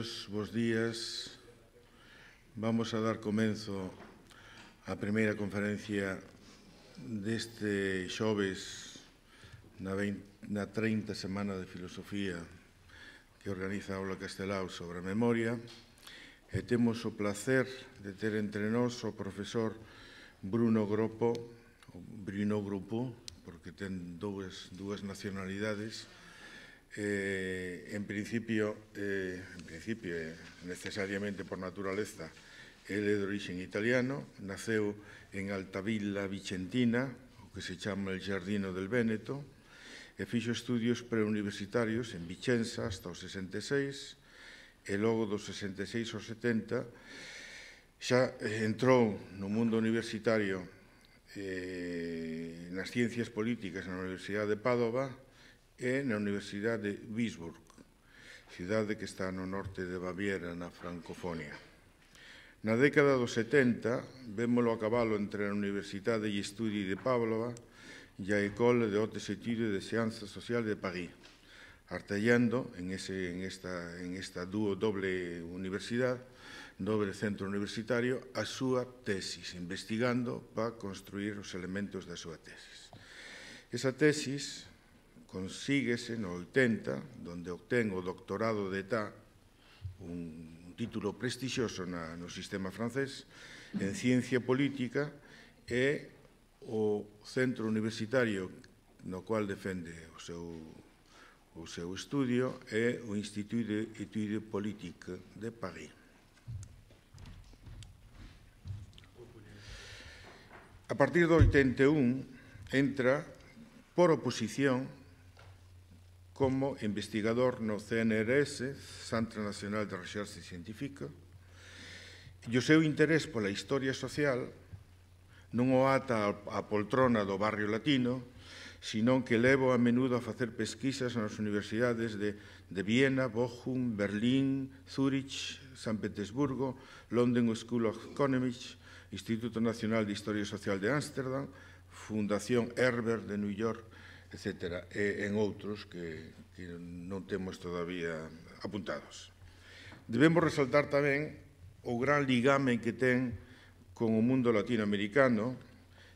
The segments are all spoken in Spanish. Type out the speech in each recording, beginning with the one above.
todos, bos días. Vamos a dar comenzo á primeira conferencia deste xoves na, 20, na 30 Semana de Filosofía que organiza a Aula Castelao sobre a memoria e temos o placer de ter entre nós o profesor Bruno Grupo, Bruno Grupo, porque ten dúas, dúas nacionalidades, eh, en principio, eh, en principio eh, necesariamente por naturaleza, el é de origen italiano, naceu en Altavilla Vicentina, o que se chama el Jardino del Véneto, e fixo estudios preuniversitarios en Vicenza hasta o 66, e logo do 66 ao 70 xa entrou no mundo universitario eh, nas ciencias políticas na Universidade de Padova, e na Universidade de Wiesburg, cidade que está no norte de Baviera, na Francofonia. Na década dos 70, vémolo a cabalo entre a Universidade de Estudi de Pavlova e a École de Haute Études de Sciences Sociales de París, artellando en, ese, en esta, en esta dúo doble universidade, dobre centro universitario, a súa tesis, investigando para construir os elementos da súa tesis. Esa tesis consíguese no 80, donde obtén o doctorado de ETA, un título prestixioso na, no sistema francés, en ciencia política e o centro universitario no cual defende o seu, o seu estudio é o Institut d'Etudes Politiques de París. A partir do 81 entra por oposición como investigador no CNRS, Centro Nacional de Recherche Científica, e o seu interés pola historia social non o ata a poltrona do barrio latino, sino que levo a menudo a facer pesquisas nas universidades de, de Viena, Bochum, Berlín, Zurich, San Petersburgo, London School of Economics, Instituto Nacional de Historia Social de Ámsterdam, Fundación Herbert de New York, etc., e en outros que, que non temos todavía apuntados. Debemos resaltar tamén o gran ligame que ten con o mundo latinoamericano,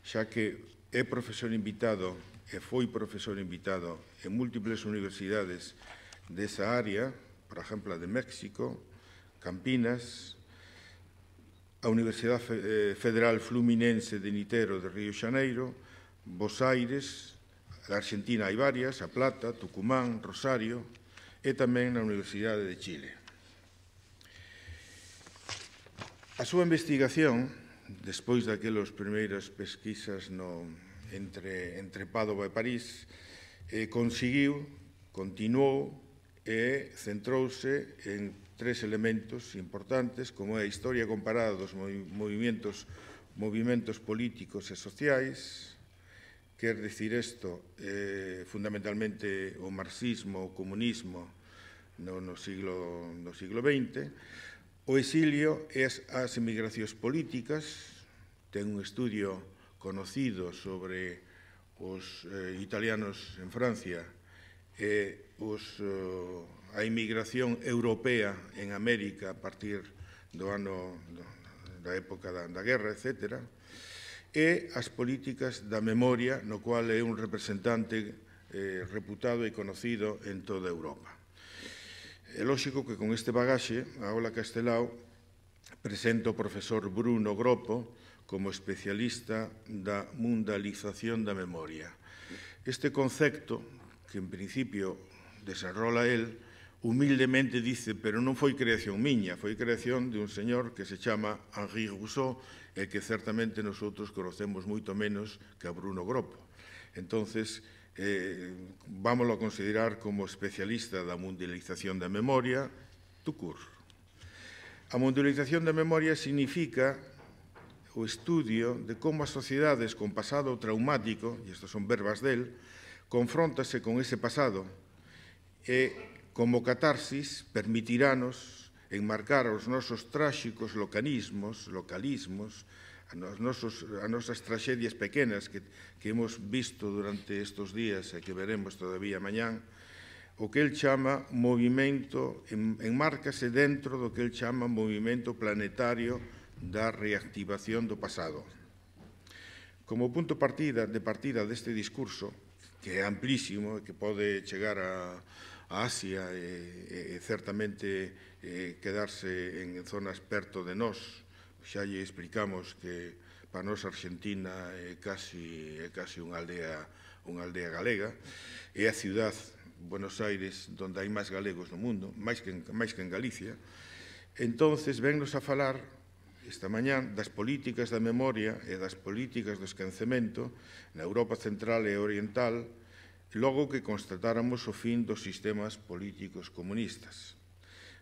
xa que é profesor invitado e foi profesor invitado en múltiples universidades desa área, por exemplo, de México, Campinas, a Universidade eh, Federal Fluminense de Nitero de Río Xaneiro, Bos Aires, Da Argentina hai varias, a Plata, Tucumán, Rosario e tamén na Universidade de Chile. A súa investigación, despois daquelas primeiras pesquisas no, entre, entre Padova e París, eh, conseguiu, continuou e centrouse en tres elementos importantes como é a historia comparada dos movimentos movimentos políticos e sociais, Quer decir isto, eh, fundamentalmente o marxismo, o comunismo no, no, siglo, no siglo XX, o exilio é as, emigracións políticas, ten un estudio conocido sobre os eh, italianos en Francia e eh, os, eh, a emigración europea en América a partir do ano do, da época da, da guerra, etcétera, e as políticas da memoria, no cual é un representante eh, reputado e conocido en toda Europa. É lógico que con este bagaxe, a Ola Castelao presento o profesor Bruno Gropo como especialista da mundalización da memoria. Este concepto, que en principio desarrolla él, humildemente dice, pero non foi creación miña, foi creación de un señor que se chama Henri Rousseau, e que certamente nosotros conocemos moito menos que a Bruno Gropo. Entonces, eh, vámoslo a considerar como especialista da mundialización da memoria, tucur. A mundialización da memoria significa o estudio de como as sociedades con pasado traumático, e estas son verbas del, confrontase con ese pasado e como catarsis permitiranos enmarcar os nosos tráxicos localismos, localismos, as, nosos, as nosas traxedias pequenas que, que hemos visto durante estes días e que veremos todavía mañán, o que el chama movimento, enmárcase dentro do que el chama movimento planetario da reactivación do pasado. Como punto partida de partida deste discurso, que é amplísimo e que pode chegar a, a Asia e, e certamente eh, quedarse en zonas perto de nós. Xa lle explicamos que para nós Argentina é casi, é casi unha aldea unha aldea galega, é a ciudad Buenos Aires donde hai máis galegos no mundo, máis que en, máis que en Galicia. Entonces, vennos a falar esta mañán das políticas da memoria e das políticas do esquecemento na Europa Central e Oriental, logo que constatáramos o fin dos sistemas políticos comunistas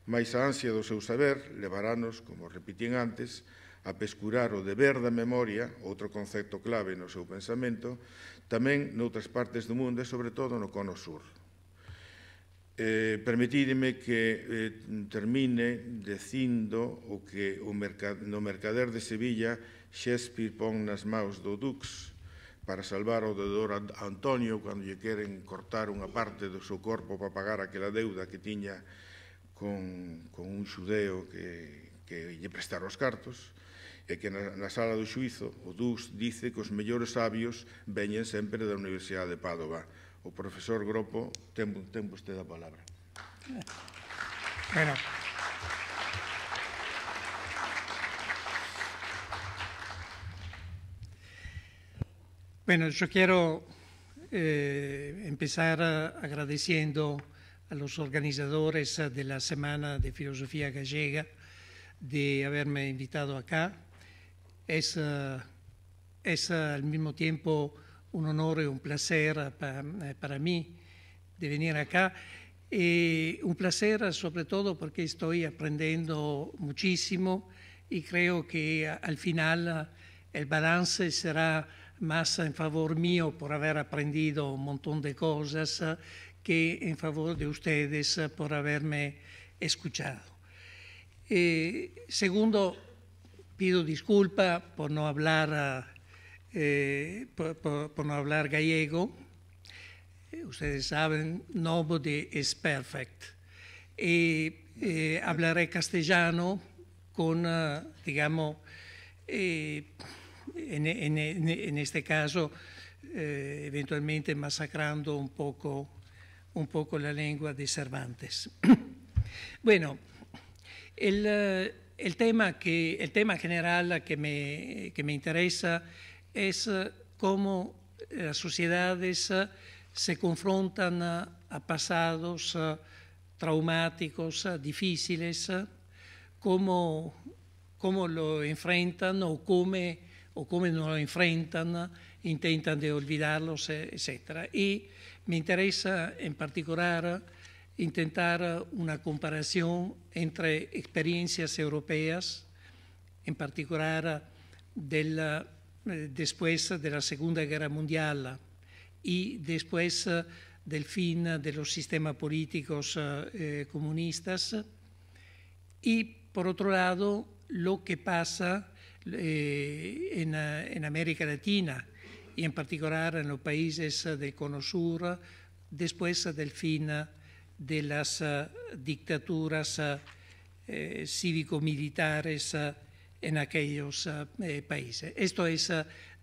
mais a ansia do seu saber levarános, como repitín antes, a pescurar o deber da memoria, outro concepto clave no seu pensamento, tamén noutras partes do mundo e, sobre todo, no cono sur. Eh, permitídeme que eh, termine dicindo o que o no mercader de Sevilla Shakespeare pon nas maus do Dux para salvar o deudor Antonio cando lle queren cortar unha parte do seu corpo para pagar aquela deuda que tiña con, con un xudeo que, que lle prestara os cartos, e que na, na sala do xuizo o Dux dice que os mellores sabios veñen sempre da Universidade de Padova. O profesor Gropo ten, ten vostede a palabra. Bueno, Bueno, yo quiero eh, empezar agradeciendo a los organizadores eh, de la Semana de Filosofía Gallega de haberme invitado acá. Es, eh, eh, al mismo tiempo un honor y un placer para, para mí de venir acá. Y un placer sobre todo porque estoy aprendiendo muchísimo y creo que al final el balance será más en favor mío por haber aprendido un montón de cosas que en favor de ustedes eh, por haberme escuchado. Eh, segundo, pido disculpa por no hablar, eh, por, no hablar gallego. Ustedes saben, nobody is perfect. hablaré castellano con, digamos, en, este caso, eventualmente masacrando un poco un poco la lengua de Cervantes. bueno, eh, el, tema que, el tema general que me, interesa es eh, cómo eh, las sociedades se confrontan a pasados traumáticos, difíciles, cómo, lo enfrentan o cómo, o no lo enfrentan, intentan de olvidarlos, etc. Y me interesa en particular intentar una comparación entre experiencias europeas, en particular eh, después de la Segunda Guerra Mundial y después eh, del fin de los sistemas políticos eh, comunistas y, por otro lado, lo que pasa en América Latina, y en particular en los países eh, del Cono Sur después eh, del fin de las eh, dictaduras cívico-militares en aquellos países. Esto es,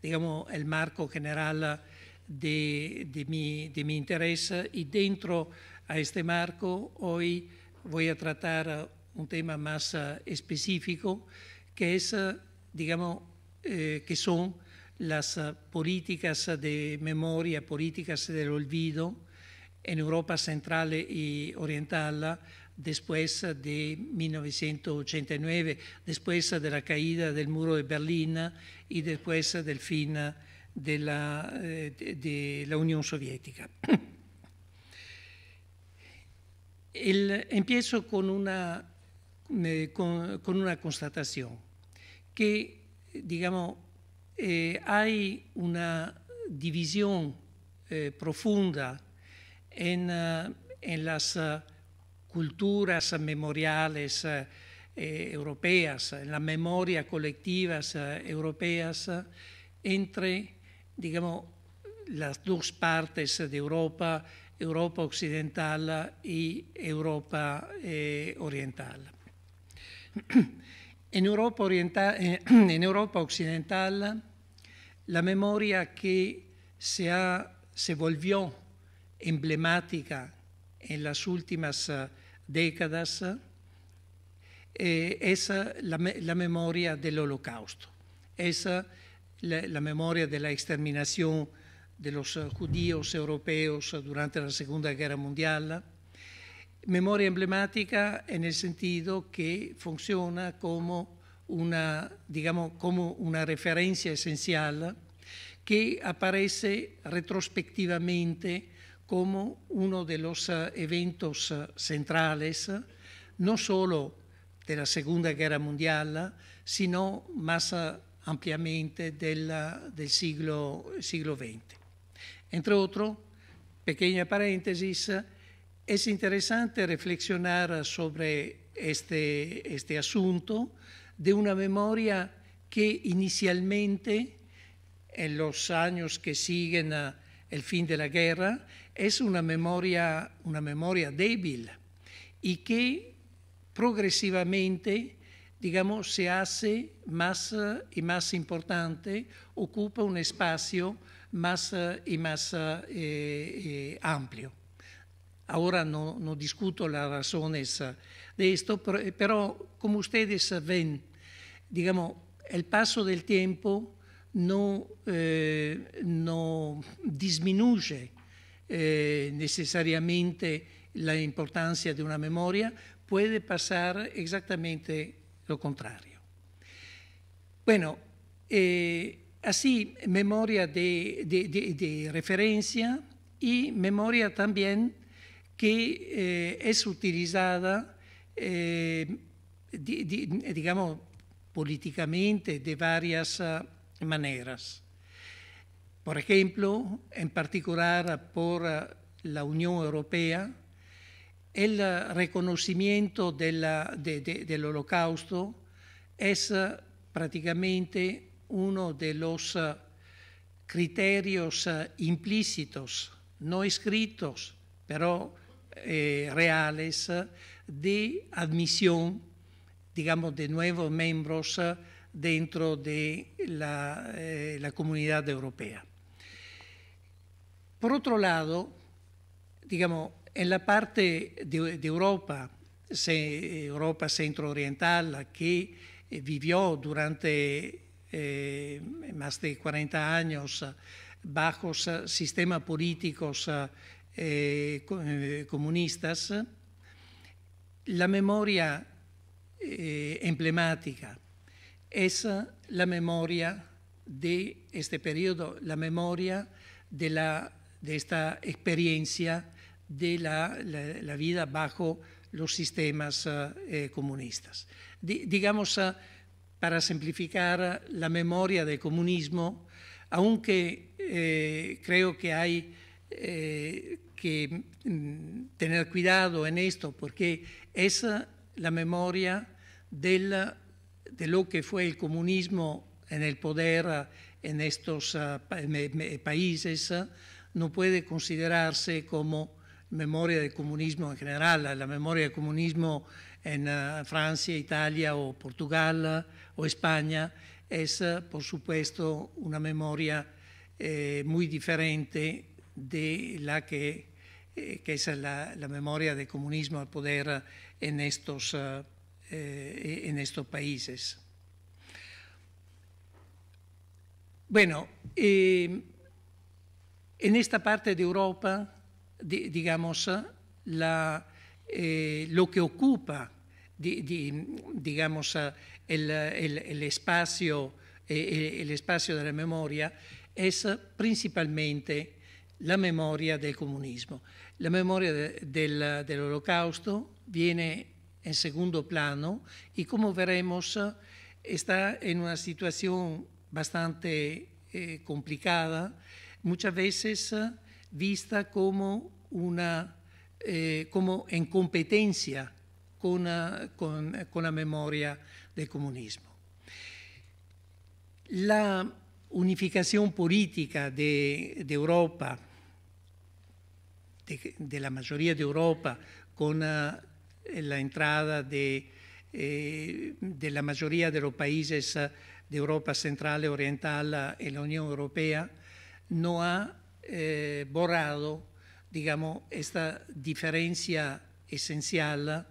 digamos, el marco general de, mi, de interés y dentro a este marco hoy voy a tratar un tema más específico que es, digamos, que son las políticas de memoria, políticas del olvido en Europa Central y Oriental después de 1989, después de la caída del muro de Berlín y después del fin de la, eh, de la Unión Soviética. El, empiezo con una, eh, con, con una constatación que, digamos, Eh, hay una división eh, profunda en, eh, las culturas memoriales europeas, en la memoria colectiva europeas, entre, digamos, las dos partes de Europa, Europa occidental y Europa oriental. En Europa, oriental, en Europa occidental la memoria che se, ha, se volvió emblemática en las últimas eh, décadas eh, es la, la, memoria del holocausto, es la, la, memoria de la exterminación de los eh, judíos europeos durante la Segunda Guerra Mundial, memoria emblemática en el sentido que funciona como una, como una referencia esencial que aparece retrospectivamente como uno de los eh, eventos eh, centrales, no solo de la Segunda Guerra Mundial, sino más eh, ampliamente del, siglo, siglo XX. Entre otro, pequeña paréntesis, es interesante reflexionar sobre este, este asunto de una memoria que inicialmente, en los años que siguen el fin de la guerra, es una memoria, una memoria débil y que progresivamente, digamos, se hace más eh, y más importante, ocupa un espacio más eh, y más eh, amplio. Ahora no, discuto las razones de esto, pero, pero como ustedes ven digamos, el paso del tiempo no, eh, no disminuye eh, necesariamente la importancia de una memoria, puede pasar exactamente lo contrario. Bueno, eh, así memoria de, de, de, de, referencia y memoria también que eh, es utilizada, eh, digamos, políticamente de varias ah, maneras. Por ejemplo, en particular ah, por ah, la Unión Europea, el reconocimiento del holocausto es prácticamente uno de los criterios implícitos, no escritos, pero eh, reales, de admisión digamos, de nuevos miembros eh, dentro de eh, la, comunidad europea. Por otro lado, digamos, en la parte de, Europa, Europa centro-oriental, que eh, vivió durante más de 40 años bajo sistemas políticos comunistas, la memoria eh, emblemática es eh, la memoria de este periodo, la memoria de, la, de esta experiencia de la, vida bajo los sistemas eh, comunistas. digamos, para simplificar la memoria del comunismo, aunque creo que hay que mm, tener cuidado en esto, porque es la memoria de lo que fue el comunismo en el poder ah, en estos ah, eh, países, ah, no puede considerarse como memoria del comunismo en general, la memoria del comunismo en Francia, Italia o Portugal o España es, por supuesto, una memoria eh, muy diferente de la que, eh, es la, la, memoria del comunismo al poder en estos, eh, eh, en estos países. Bueno, eh, en esta parte de Europa, digamos, la, lo que ocupa digamos, el, espacio, el, espacio, de la memoria es principalmente la memoria del comunismo, la memoria del, del holocausto, viene en segundo plano y como veremos eh, está en una situación bastante eh, complicada, muchas veces eh, vista como, una, como en competencia con, la memoria del comunismo. La unificación política de, Europa, de, de, la mayoría de Europa, con la entrada de, eh, de la mayoría de los países de Europa Central y Oriental en la Unión Europea non ha eh, borrado, digamos, esta diferencia esencial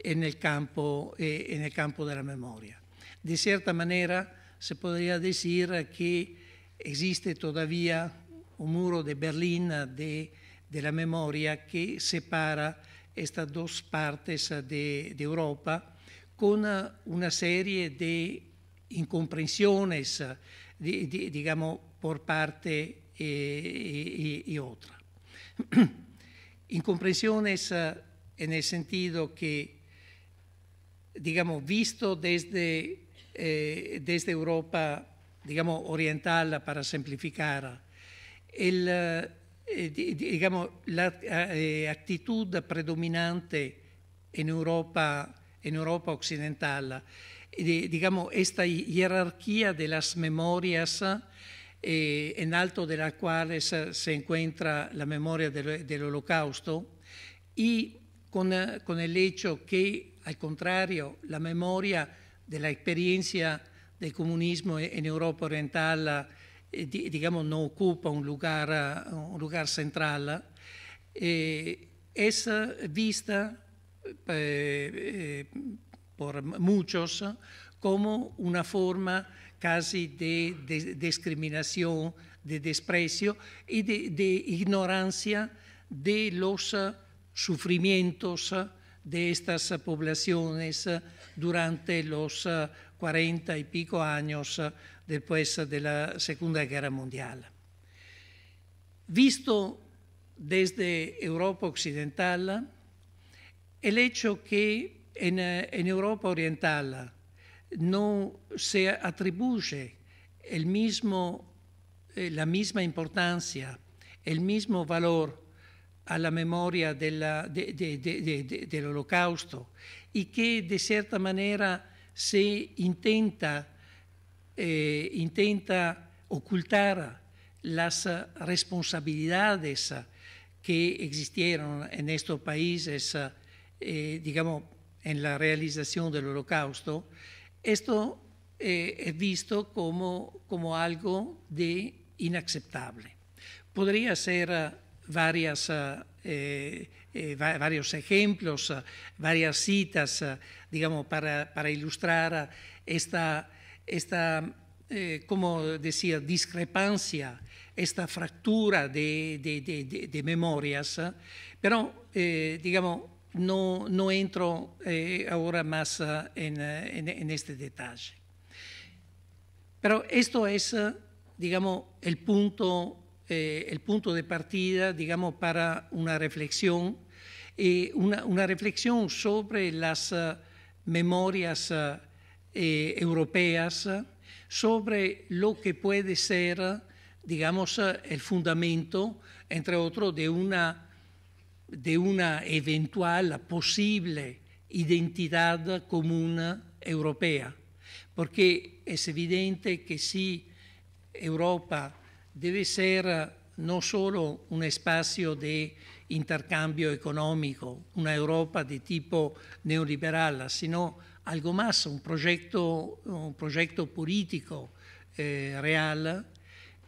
en campo, eh, en campo de memoria. De certa manera, si potrebbe dire che existe todavía un muro di Berlino della memoria che separa queste due parti de, de Europa con eh, una serie de incomprensiones, di, di, digamos, per parte eh, e, y, y otra. incomprensiones eh, en el sentido que, visto desde, Europa, digamos, orientale, per semplificare, il, eh, diciamo, l'attitudine eh, eh, predominante in Europa, in Europa occidentale, diciamo, questa gerarchia delle memorias in eh, alto della quale si incontra la memoria dell'Olocausto e con, con il fatto che, al contrario, la memoria dell'esperienza del comunismo in Europa orientale Eh, digamos, no ocupa un lugar, ah, un lugar central, ah, eh, es vista eh, por muchos ah, como una forma casi de, discriminación, de desprecio y de, ignorancia de los sufrimientos de estas poblaciones durante los cuarenta y pico años del paese della Seconda Guerra Mondiale. Visto desde Europa occidentale, el hecho che in, en Europa orientale non si atribuye el mismo, eh, la misma importanza, il mismo valor alla memoria della, de, de, de, dell'olocausto e che di certa maniera si intenta Eh, intenta ocultar las eh, responsabilidades eh, que existieron en estos países, digamos, en la realización del holocausto, esto es visto como, como algo de inaceptable. Podría ser varias, varios ejemplos, varias citas, digamos, para, para ilustrar esta esta, eh, como decía, discrepancia, esta fractura de, memorias, ¿eh? pero, eh, digamos, no, no entro ahora más en, este detalle. Pero esto es, digamos, el punto, el punto de partida, digamos, para una reflexión, una, reflexión sobre las memorias eh, europeas sobre lo que puede ser, digamos, el fundamento, entre otros, de una, de una eventual posible identidad común europea. Porque es evidente que si Europa debe ser no solo un espacio de intercambio económico, una Europa de tipo neoliberal, sino algo más, un proyecto, un proyecto político eh, real,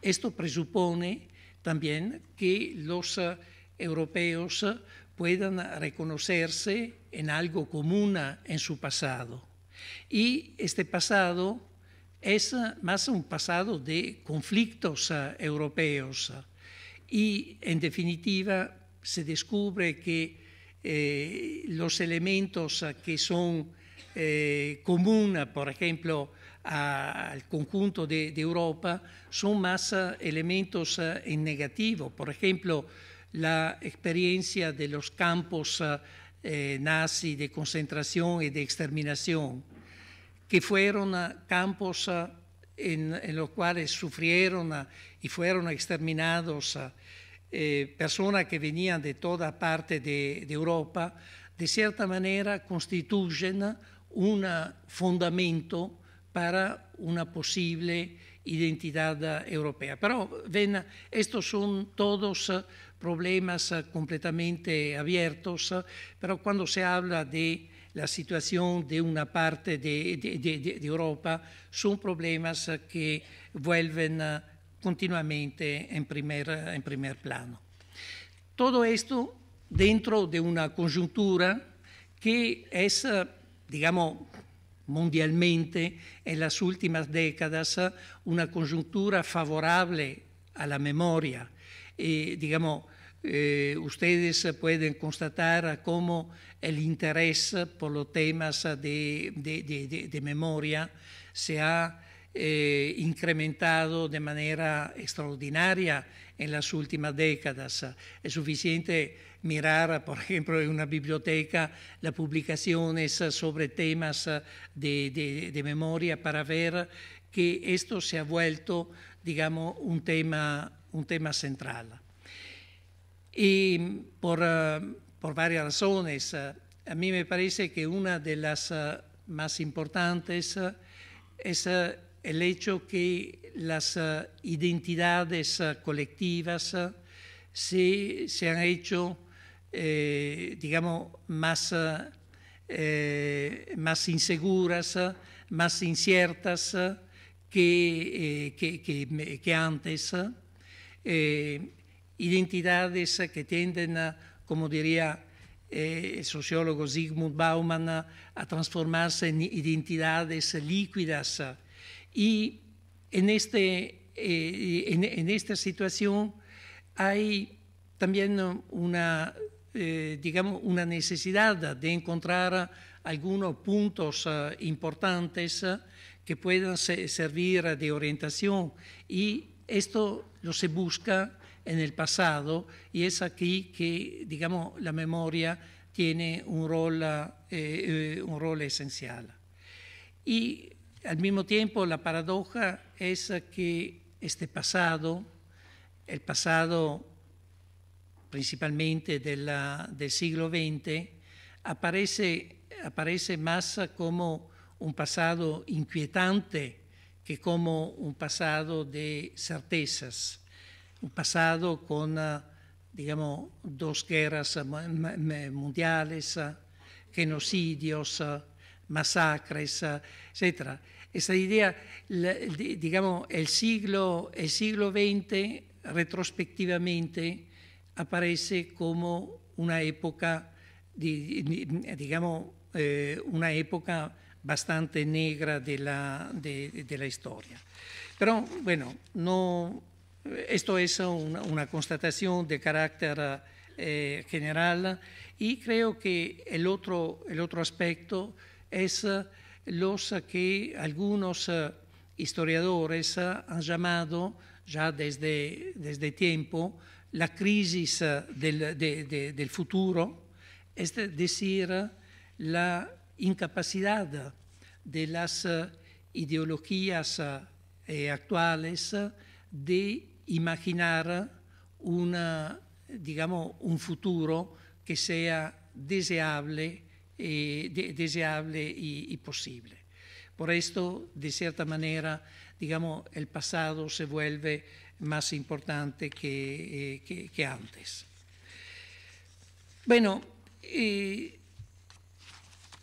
esto presupone también que los eh, europeos puedan reconocerse en algo común en su pasado. Y este pasado es más un pasado de conflictos eh, europeos. Y en definitiva se descubre que los elementos que son eh, común, por ejemplo, al conjunto de, Europa, son más eh, elementos eh, en negativo. Por ejemplo, la experiencia de los campos nazis nazi de concentración y de exterminación, que fueron campos en, los cuales sufrieron y fueron exterminados personas que venían de toda parte de Europa, de cierta manera constituyen un fundamento para una posible identidad europea. Pero ven, estos son todos eh, problemas eh, completamente abiertos, eh, pero cuando se habla de la situación de una parte de, Europa, son problemas que vuelven continuamente en primer, en primer plano. Todo esto dentro de una conjuntura que es digamos, mondialmente, en las últimas décadas una congiuntura favorabile a la memoria. Y, digamos, eh, ustedes pueden constatar cómo el interés por los temas de, de, de, de memoria se ha Eh, incrementado de manera extraordinaria en las últimas décadas. Es suficiente mirar, por ejemplo, en una biblioteca las publicaciones sobre temas de, memoria para ver que esto se ha vuelto, digamos, un tema, un tema central. Y por varias razones, a mí me parece que una de las más importantes es el hecho que las eh, identidades eh, colectivas eh, se, han hecho, digamos, más, más inseguras, más inciertas que, que, antes, identidades que tienden, como diría el sociólogo Sigmund Bauman, a transformarse en identidades líquidas y este, eh, en, esta situación hay también una, eh, digamos, una necesidad de encontrar algunos puntos eh, importantes que puedan servir de orientación y esto lo se busca en el pasado y es aquí que, digamos, la memoria tiene un rol, un rol esencial. Y al mismo tiempo, la paradoja es que este pasado, el pasado principalmente del siglo XX, aparece, aparece más como un pasado inquietante que como un pasado de certezas, un pasado con, ah, digamos, dos guerras mundiales, ah, genocidios, ah, masacres, etc. Esa idea, digamos, el siglo, el XX retrospectivamente aparece como una época, digamos, eh, una época bastante negra de la, historia. Pero bueno, esto es una, constatación de carácter eh, general y creo que el otro aspecto es eh, lo eh, que algunos eh, historiadores han llamado ya desde, desde tiempo la crisis del, futuro, es decir, la incapacidad de las ideologías actuales de imaginar una, digamos, un futuro que sea deseable eh, deseable y, posible. Por esto, de cierta manera, digamos, el pasado se vuelve más importante que, eh, antes. Bueno, eh,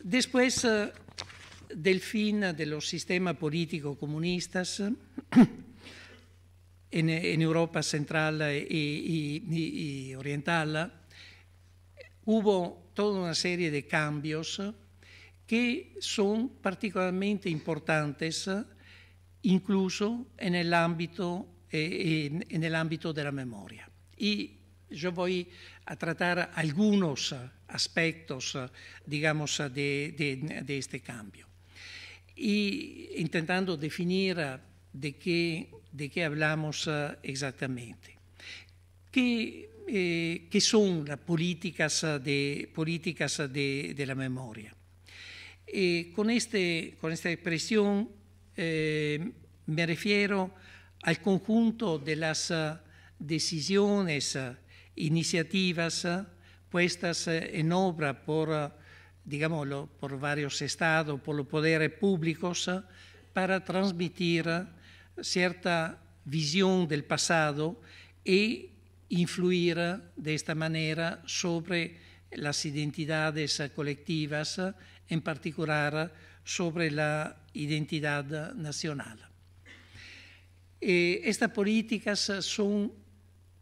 después del fin de los sistemas políticos comunistas, en, Europa Central y Oriental, hubo toda una serie de cambios que son particularmente importantes incluso en el ámbito, eh, en, el ámbito de la memoria. Y yo voy a tratar algunos aspectos, digamos, de, este cambio. intentando definir de qué, de qué hablamos eh, exactamente. Que qué eh, que son las políticas eh, de, políticas eh, de, la memoria. Este, con, esta expresión me refiero al conjunto de las decisiones, iniciativas puestas en obra por, por varios estados, por los poderes públicos, para transmitir cierta visión del pasado y influir de esta manera sobre las identidades colectivas, en particular sobre la identidad nacional. E estas políticas son,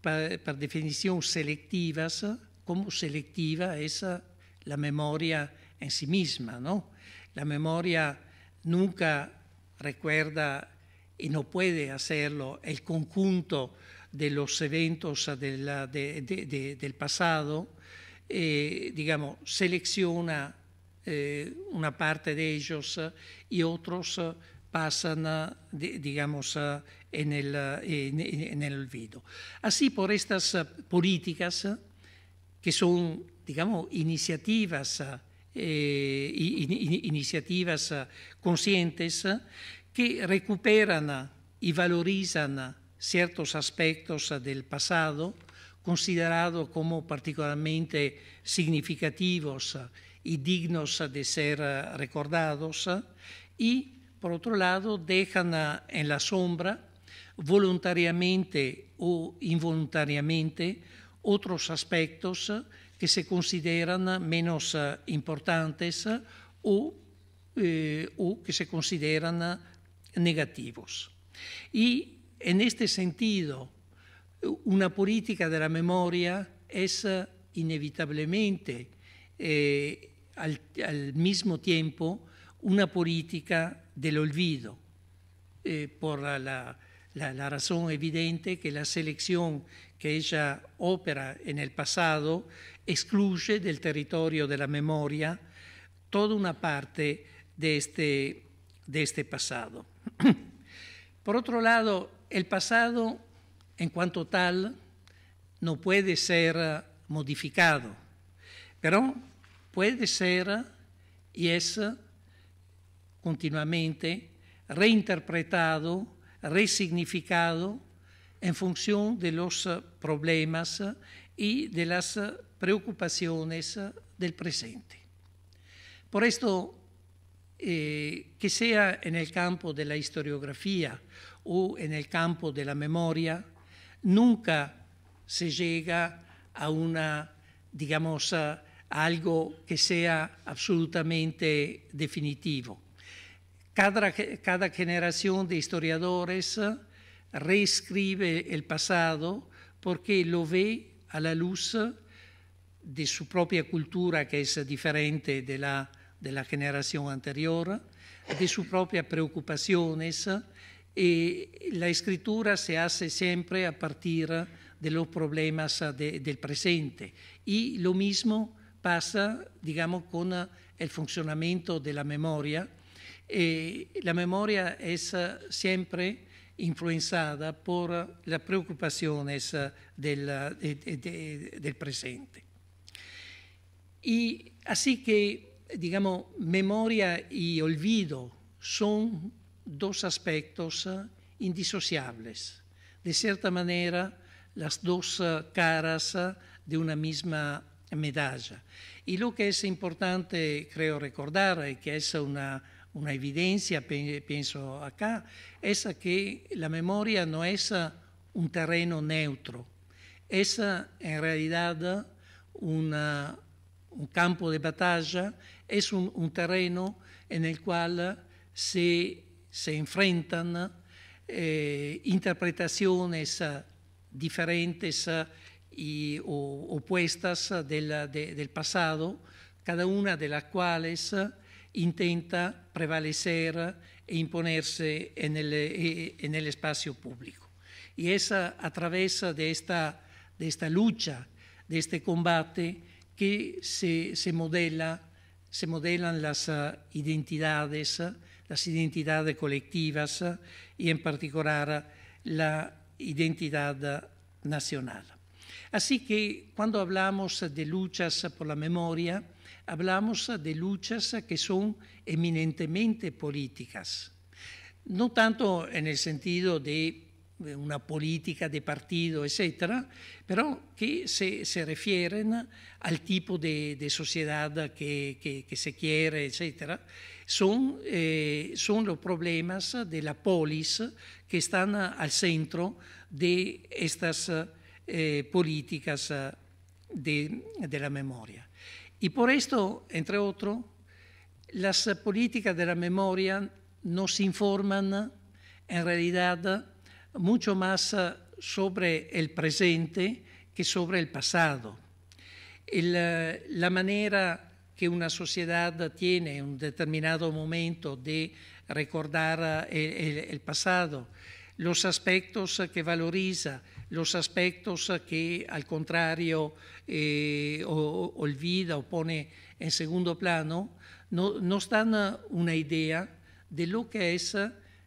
por definición, selectivas, como selectiva es la memoria en sí misma. ¿no? La memoria nunca recuerda y no puede hacerlo el conjunto de los eventos del pasado, eh, digamos, selecciona eh, una parte de ellos eh, y otros pasan, digamos, en el, olvido. Así por estas políticas, que son, digamos, iniciativas, iniciativas conscientes, que recuperan y valorizan ciertos aspectos eh, del pasado considerados como particularmente significativos eh, y dignos eh, de ser recordados y, por otro lado, dejan en la sombra voluntariamente o involuntariamente otros aspectos que se consideran menos importantes o, o que se consideran negativos. Y en este sentido, una política de la memoria es eh, inevitablemente eh, al, mismo tiempo una política del olvido, eh, por la, la, razón evidente que la selección que ella opera en el pasado excluye del territorio de la memoria toda una parte de este, de este pasado. Por otro lado, el pasado en cuanto tal no puede ser eh, modificado, pero puede ser y es eh, continuamente reinterpretado, resignificado en función de los eh, problemas y de las preocupaciones del presente. Por esto, que sea en el campo de la historiografía o en el campo de la memoria, nunca se llega a una, digamos, algo que sea absolutamente definitivo. Cada, generación de historiadores eh, reescribe el pasado porque lo ve a la luz eh, de su propia cultura, que es diferente de la, de la generación anterior, de sus propias preocupaciones, eh, la escritura se hace siempre a partir de los problemas ah, del presente. Y lo mismo pasa, digamos, con ah, el funcionamiento de la memoria. Eh, la memoria es ah, siempre influenciada por las preocupaciones del, del presente. Y así que, digamos, memoria y olvido son dos aspectos eh, indisociables, de cierta manera las dos eh, caras eh, de una misma medalla. Y lo que es importante, creo, recordar, y que es una, evidencia, pienso acá, es que la memoria no es un terreno neutro, es en realidad un campo de batalla, es un, un terreno en el cual se se enfrentan eh, interpretaciones ah, diferentes ah, y opuestas ah, del, pasado, cada una de las cuales intenta prevalecer e imponerse eh, en el, espacio público. Y es a través de esta, lucha, de este combate, que se modelan las identidades las identidades colectivas y en particular la identidad nacional. Así que cuando hablamos de luchas por la memoria, hablamos de luchas que son eminentemente políticas, no tanto en el sentido de una política de partido, etcétera, pero que se, refieren al tipo de, sociedad que, se quiere, etcétera, eh, son, los problemas de la polis que están al centro de estas eh, políticas de, la memoria. Y por esto, entre otros, las políticas de la memoria no se informan en realidad mucho más ah, sobre el presente que sobre el pasado. Ah, la manera que una sociedad tiene en un determinado momento de recordar ah, el, pasado, los aspectos que valoriza, los aspectos que al contrario eh, olvida o pone en segundo plano, nos dan una idea de lo que es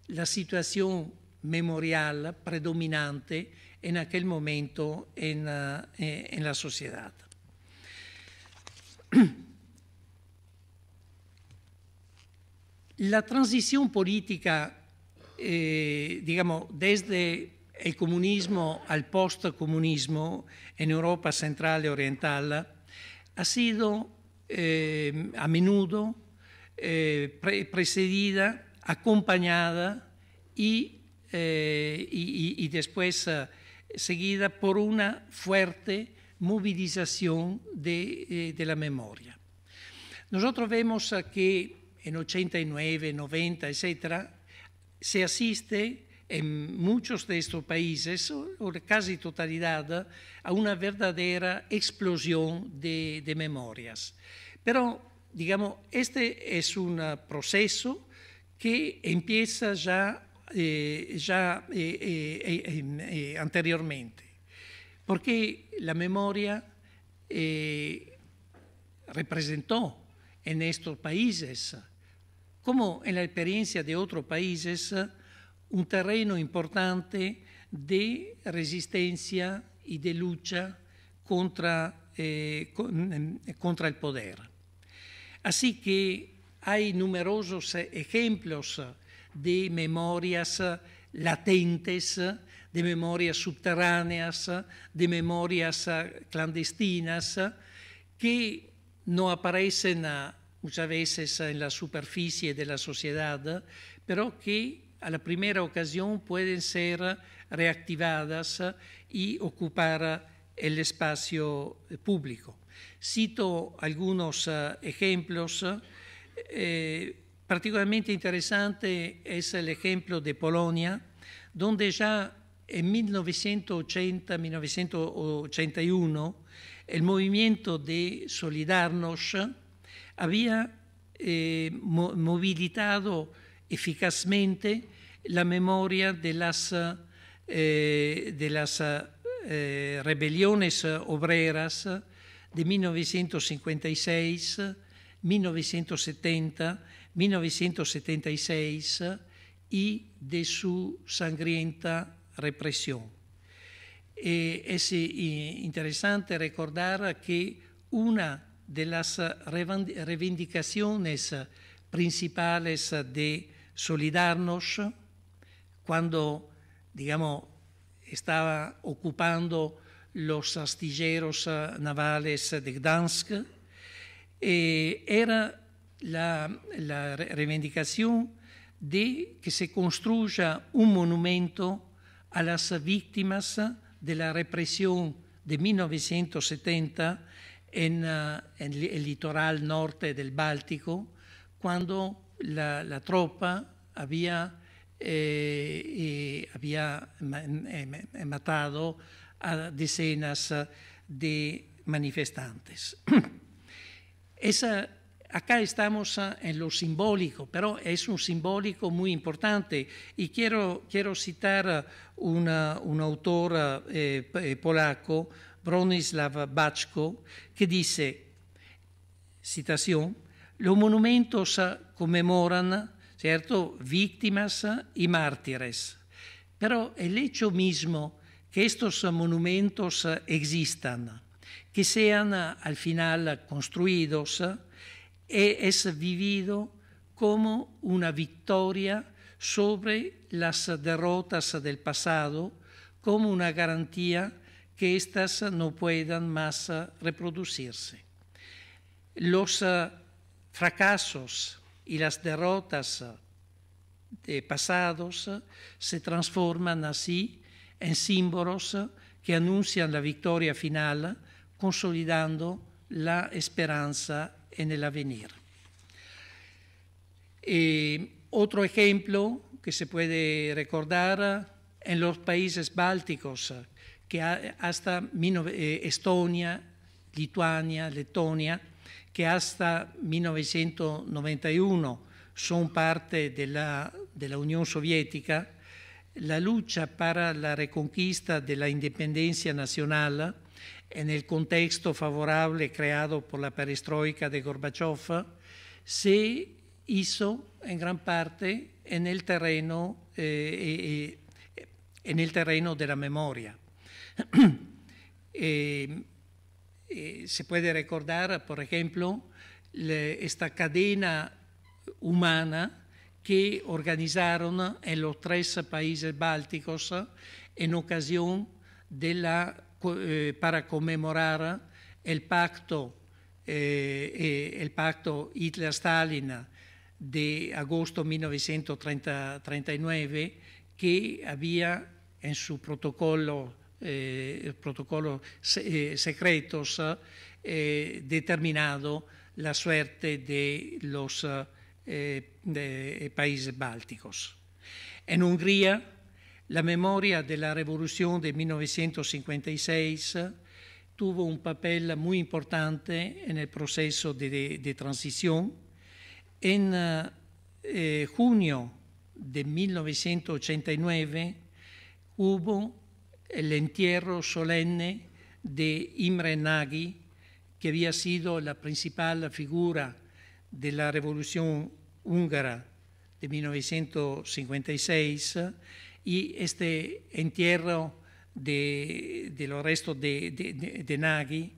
la situación memorial predominante en aquel momento en, la, eh, eh, en la sociedad. La transición política, eh, digamos, desde il comunismo al post-comunismo en Europa Central e orientale, ha sido eh, a menudo eh, precedida, accompagnata e Eh, y, después eh, seguida por una fuerte movilización de, eh, la memoria. Nosotros vemos que en 89, 90, etc., se asiste en muchos de estos países, o casi totalidad, a una verdadera explosión de, de memorias. Pero, digamos, este es un proceso que empieza ya eh, ya eh, eh, anteriormente, porque la memoria representó en estos países, como en la experiencia de otros países, un terreno importante de resistencia y de lucha contra el poder. Así que hay numerosos ejemplos de memorias eh, latentes, eh, de memorias subterráneas, eh, de memorias clandestinas, que no aparecen muchas veces en la superficie de la sociedad, pero que a la primera ocasión pueden ser reactivadas y ocupar el espacio público. Cito algunos ejemplos. Particolarmente interessante è l'esempio di Polonia, dove già nel 1980-1981 il movimento di Solidarnosc aveva eh, mo mobilitato efficacemente la memoria delle eh, eh, rebelliones obreras de 1956, 1970 1976 y de su sangrienta represión. E es eh, interesante recordar que una delle las principali di Solidarnosc, quando cuando, digamos, estaba ocupando los astilleros navales di Gdansk, eh, era la, reivindicación de que se construya un monumento a las víctimas de la represión de 1970 en, ah, el litoral norte del Báltico, cuando la, tropa había, eh, eh, había matado a decenas de manifestantes. Esa Acá estamos ah, en lo simbólico, pero es un simbólico muy importante y quiero, citar ah, un autor ah, eh, eh, polaco, Bronislav Baczko, que dice, citación, los monumentos conmemoran, ¿cierto?, víctimas y mártires, pero el hecho mismo que estos monumentos existan, que sean al final construidos, es vivido como una victoria sobre las derrotas del pasado, como una garantía que éstas no puedan más eh, reproducirse. Los eh, fracasos y las derrotas eh, de pasados se transforman así en símbolos que anuncian la victoria final, consolidando la esperanza en el avenir. Eh, otro ejemplo que se puede recordar eh, en los países bálticos, que hasta eh, Estonia, Lituania, Letonia, que hasta 1991 son parte de la Unión Soviética, la lucha para la reconquista de la independencia nacional en el contexto favorable creado por la perestroika de Gorbachev se hizo en gran parte en el terreno, eh, eh, de la memoria. Eh, se puede recordar, por ejemplo, esta cadena humana que organizaron en los tres países bálticos en ocasión de la, eh, para conmemorar el pacto, eh, eh, el pacto Hitler-Stalin de agosto de 1939 que había en su protocolo, eh, protocolo secretos determinado la suerte de los eh, eh, países bálticos. En Hungría, la memoria de la revolución de 1956 eh, tuvo un papel muy importante en el proceso de, transición. En junio de 1989 hubo el entierro solemne de Imre Nagy, que había sido la principal figura de la revolución húngara de 1956 y este entierro de, resto los de, de, Nagy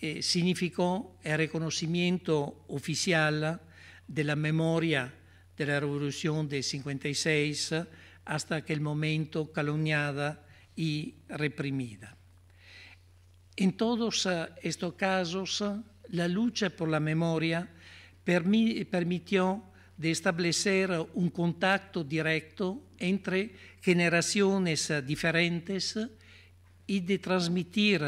eh, significó el reconocimiento oficial de la memoria de la revolución de 56 hasta aquel momento calumniada y reprimida. En todos eh, estos casos, la lucha por la memoria permitió de establecer un contacto directo entre generaciones diferentes y de transmitir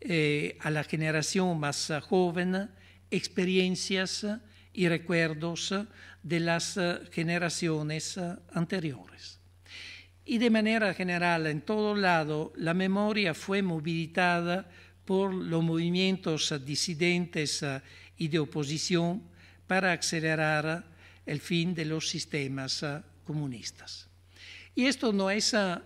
eh, a la generación más joven experiencias y recuerdos de las generaciones anteriores. Y de manera general, en todo lado, la memoria fue movilizada por los movimientos disidentes y de oposición para acelerar el fin de los sistemas eh, comunistas. Y esto no es eh,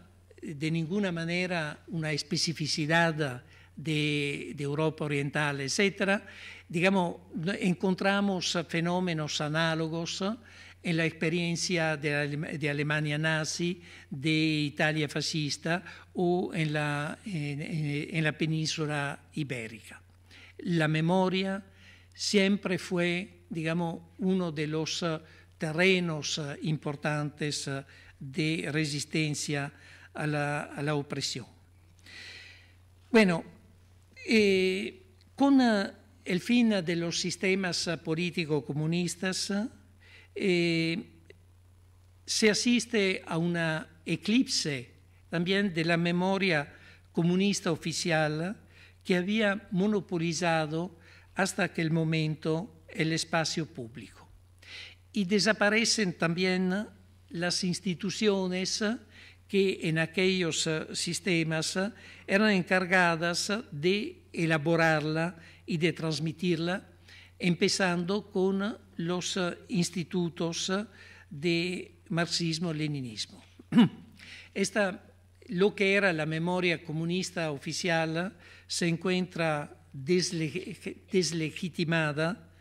de ninguna manera una especificidad de, Europa Oriental, etc. Digamos, encontramos fenómenos análogos eh, en la experiencia de, Alemania nazi, de Italia fascista o en la, en la península ibérica. La memoria, siempre fue, digamos, uno de los eh, terrenos eh, importantes eh, de resistencia a la, opresión. Bueno, con el fin de los sistemas políticos comunistas, se asiste a una eclipse también de la memoria comunista oficial que había monopolizado hasta aquel momento el espacio público. Y desaparecen también eh, las instituciones eh, que en aquellos eh, sistemas eran encargadas de elaborarla y de transmitirla, empezando con los institutos de marxismo-leninismo. Esta, lo que era la memoria comunista oficial se encuentra deslegitimada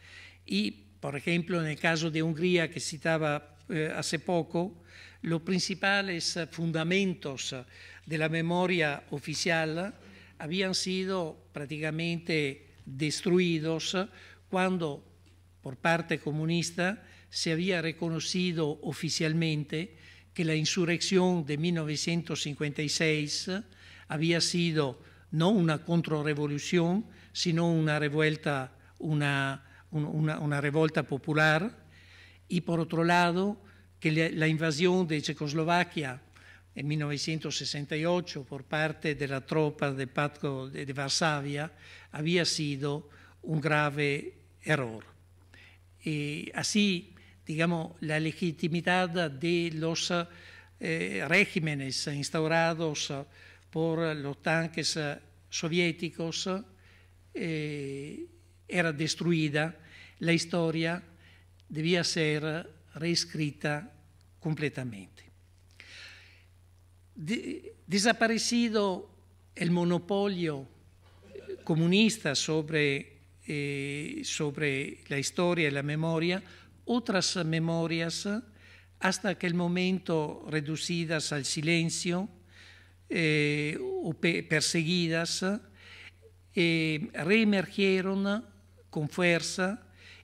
y, por ejemplo, en el caso de Hungría que citaba eh, hace poco, los principales eh, fundamentos eh, de la memoria oficial habían sido prácticamente destruidos cuando por parte comunista se había reconocido oficialmente que la insurrección de 1956 había sido no una contrarrevolución, sino una revuelta, una, popular, y por otro lado, que la invasión de Checoslovaquia en 1968 por parte de la tropa del Pacto de Varsavia había sido un grave error. así, digamos, la legitimidad de los eh, regímenes instaurados por los tanques eh, soviéticos eh, era destruita, la storia debía essere reescrita completamente. desaparecido il monopolio comunista sobre, eh, sobre la historia y la memoria, altre memorie, hasta quel momento reducidas al silenzio eh, o perseguidas, perseguidas Eh, reemergieron con fuerza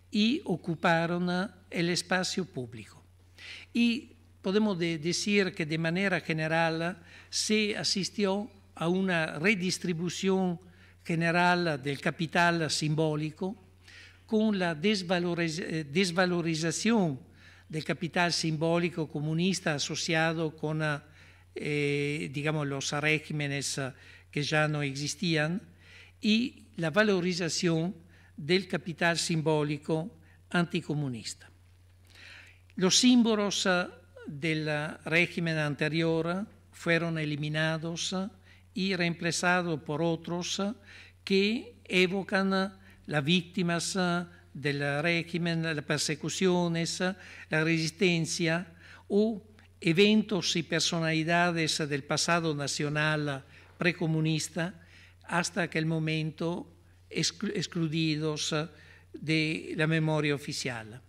y ocuparon el espacio público. Y podemos decir que de manera general se asistió a una redistribución general del capital simbólico con la eh, desvalorización del capital simbólico comunista asociado con eh, digamos, los regímenes que ya no existían y la valorización del capital simbólico anticomunista. Los símbolos eh, del régimen anterior eh, fueron eliminados eh, y reemplazados por otros que evocan las víctimas del régimen, las persecuciones, la resistencia o eventos y personalidades del pasado nacional precomunista hasta aquel momento excluidos eh, de la memoria oficial.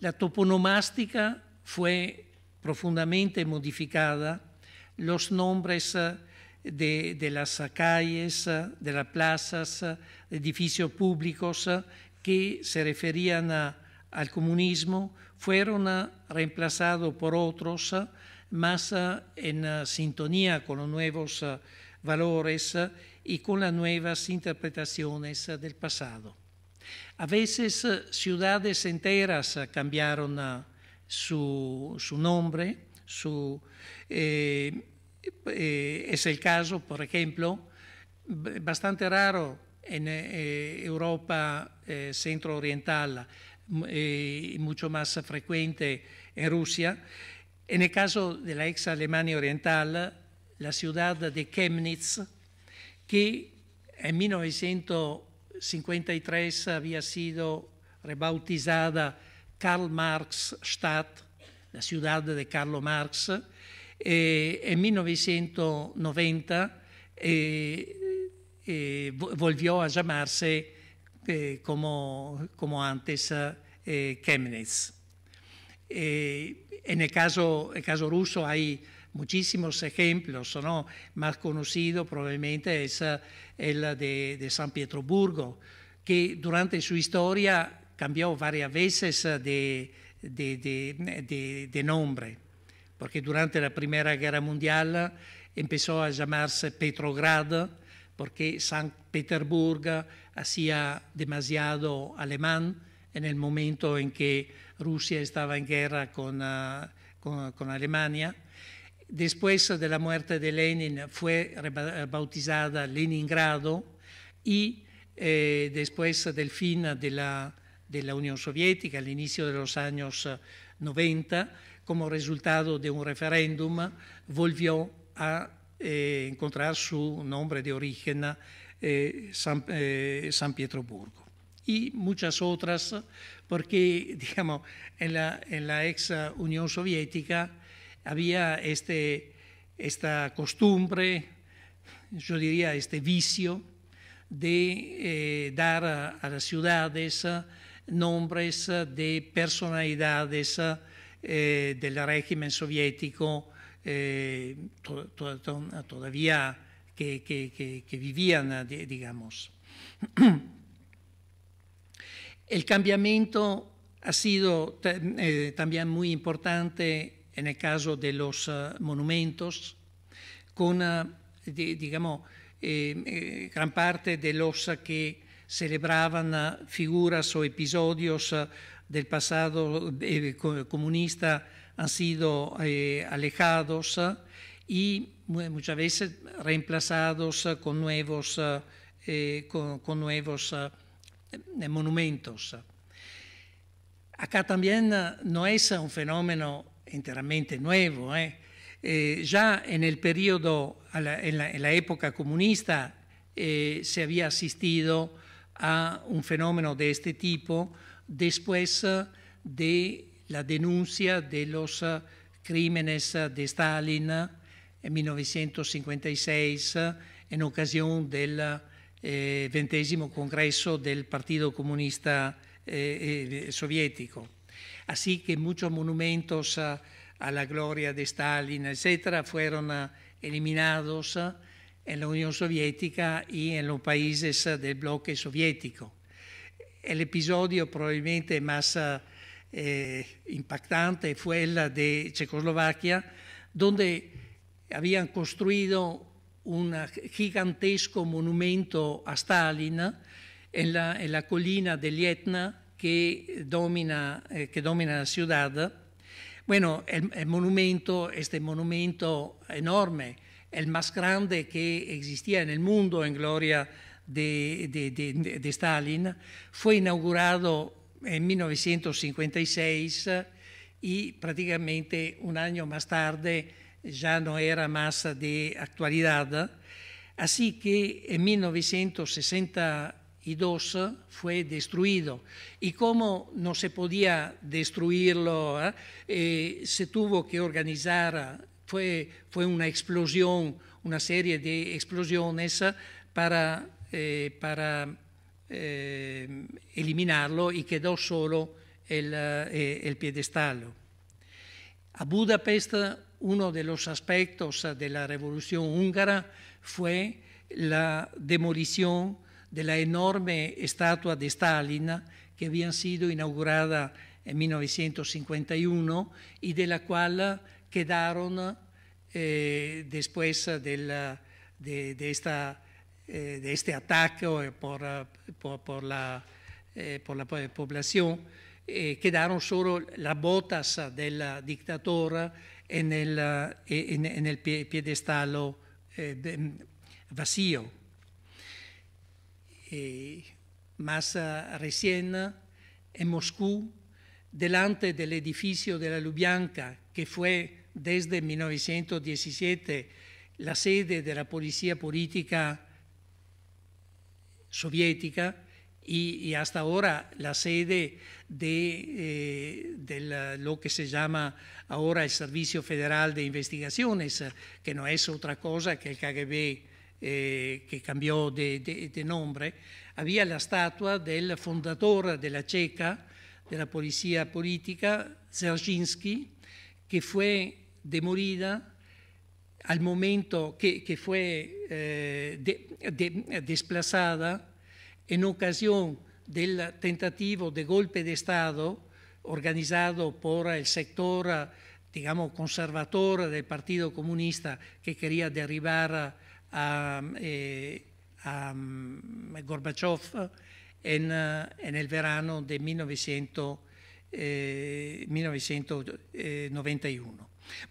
La toponomástica fue profundamente modificada, los nombres eh, de, las calles, eh, de las plazas, de edificios públicos que se referían al comunismo fueron reemplazados por otros, más en sintonía con los nuevos valores eh, y con las nuevas interpretaciones eh, del pasado. A veces eh, ciudades enteras cambiaron su, nombre, es el caso, por ejemplo, bastante raro en Europa centro-oriental, mucho más frecuente en Rusia. En el caso de la ex Alemania Oriental, la ciudad de Chemnitz, que en 1953 había sido rebautizada Karl Marx Stadt, la ciudad de Karl Marx. Eh, en 1990 eh, eh, volvió a llamarse eh, como, como, antes eh, Chemnitz. Eh, en el caso, el caso ruso hay muchísimos ejemplos, ¿no? más conocido probablemente es eh, el de, San Pietroburgo, que durante su historia cambió varias veces eh, de, nombre, porque durante la Primera Guerra Mundial empezó a llamarse Petrograd, porque San Petersburgo hacía demasiado alemán en el momento en que Rusia estaba en guerra con, eh, con Alemania después de la muerte de Lenin fue rebautizada Leningrado y eh, después del fin de la, Unión Soviética, al inicio de los años 90, eh, como resultado de un referéndum, volvió a eh, encontrar su nombre de origen San, Pietroburgo. y muchas otras, porque digamos, en la ex Unión Soviética había este, esta costumbre, yo diría este vicio, de eh, dar a, las ciudades eh, nombres eh, de personalidades del régimen soviético todavía que, vivían, digamos. El cambiamiento ha sido también muy importante en el caso de los eh, monumentos, con, eh, digamos, eh, gran parte de los que celebraban figuras o episodios del pasado comunista han sido alejados y muchas veces reemplazados con nuevos, con nuevos monumentos. Acá también no es un fenómeno enteramente nuevo. ¿eh? Eh, ya en el periodo, en, la, época comunista, eh, se había asistido a un fenómeno de este tipo después de la denuncia de los crímenes de Stalin en 1956 en ocasión del XX congreso del Partido Comunista Soviético. Así que muchos monumentos ah, a la gloria de Stalin, etc., fueron ah, eliminados ah, en la Unión Soviética y en los países del bloque soviético. El episodio probablemente más eh, impactante fue el de Checoslovaquia, donde habían construido un gigantesco monumento a Stalin en la, en la colina de Lietna, que domina, eh, que domina la ciudad. Bueno, el, el, monumento, este monumento enorme, el más grande que existía en el mundo en gloria de, de, de, de Stalin, fue inaugurado en 1956 y prácticamente un año más tarde ya no era más de actualidad. Así que en 1960 y dos eh, fue destruido. Y como no se podía destruirlo, eh? Eh, se tuvo que organizar, fue, fue una explosión, una serie de explosiones para, para eliminarlo y quedó solo el, el piedestal. A Budapest uno de los aspectos de la revolución húngara fue la demolición de la enorme estatua de Stalin que había sido inaugurada en 1951 y de la cual quedaron eh, después eh, de, este ataque eh, por, la, población, quedaron solo las botas del dictador en el, en, el vacío eh, más ah, recién ah, en Moscú, delante del edificio de la Lubyanka, que fue desde 1917 la sede de la policía política soviética y, hasta ahora la sede de, eh, lo que se llama ahora el Servicio Federal de Investigaciones, ah, que no es otra cosa que el KGB eh, che cambiò di nome, aveva la statua del fondatore della CECA, della polizia politica, Zerzinski, che fu demolita al momento che, que fue eh, de, de, desplazada en del tentativo de golpe di Stato organizzato por el sector, digamos, conservatore del Partito Comunista que quería derribar a, eh, Gorbachev eh, en, el verano de 1991. Eh,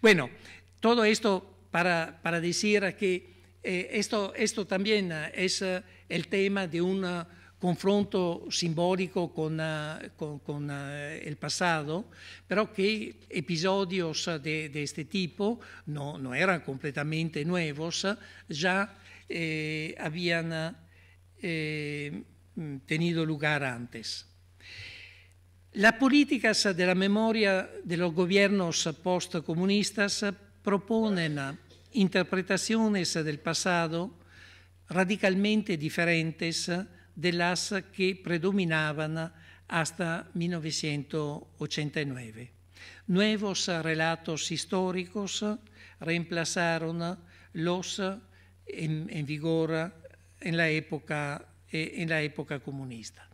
bueno, todo esto para, para decir que esto, esto, también es el tema de una confronto simbólico eh, con, con, con eh, el pasado, pero que episodios de, de tipo non no, eran completamente nuovi, già eh, habían eh, mm, tenido lugar antes. Las políticas della memoria de los gobiernos postcomunistas proponen interpretazioni del passato radicalmente differenti dell'AS che predominavano hasta 1989. Nuevos relatos históricos reemplazaron los en, en vigor en la época, eh, en la época comunista.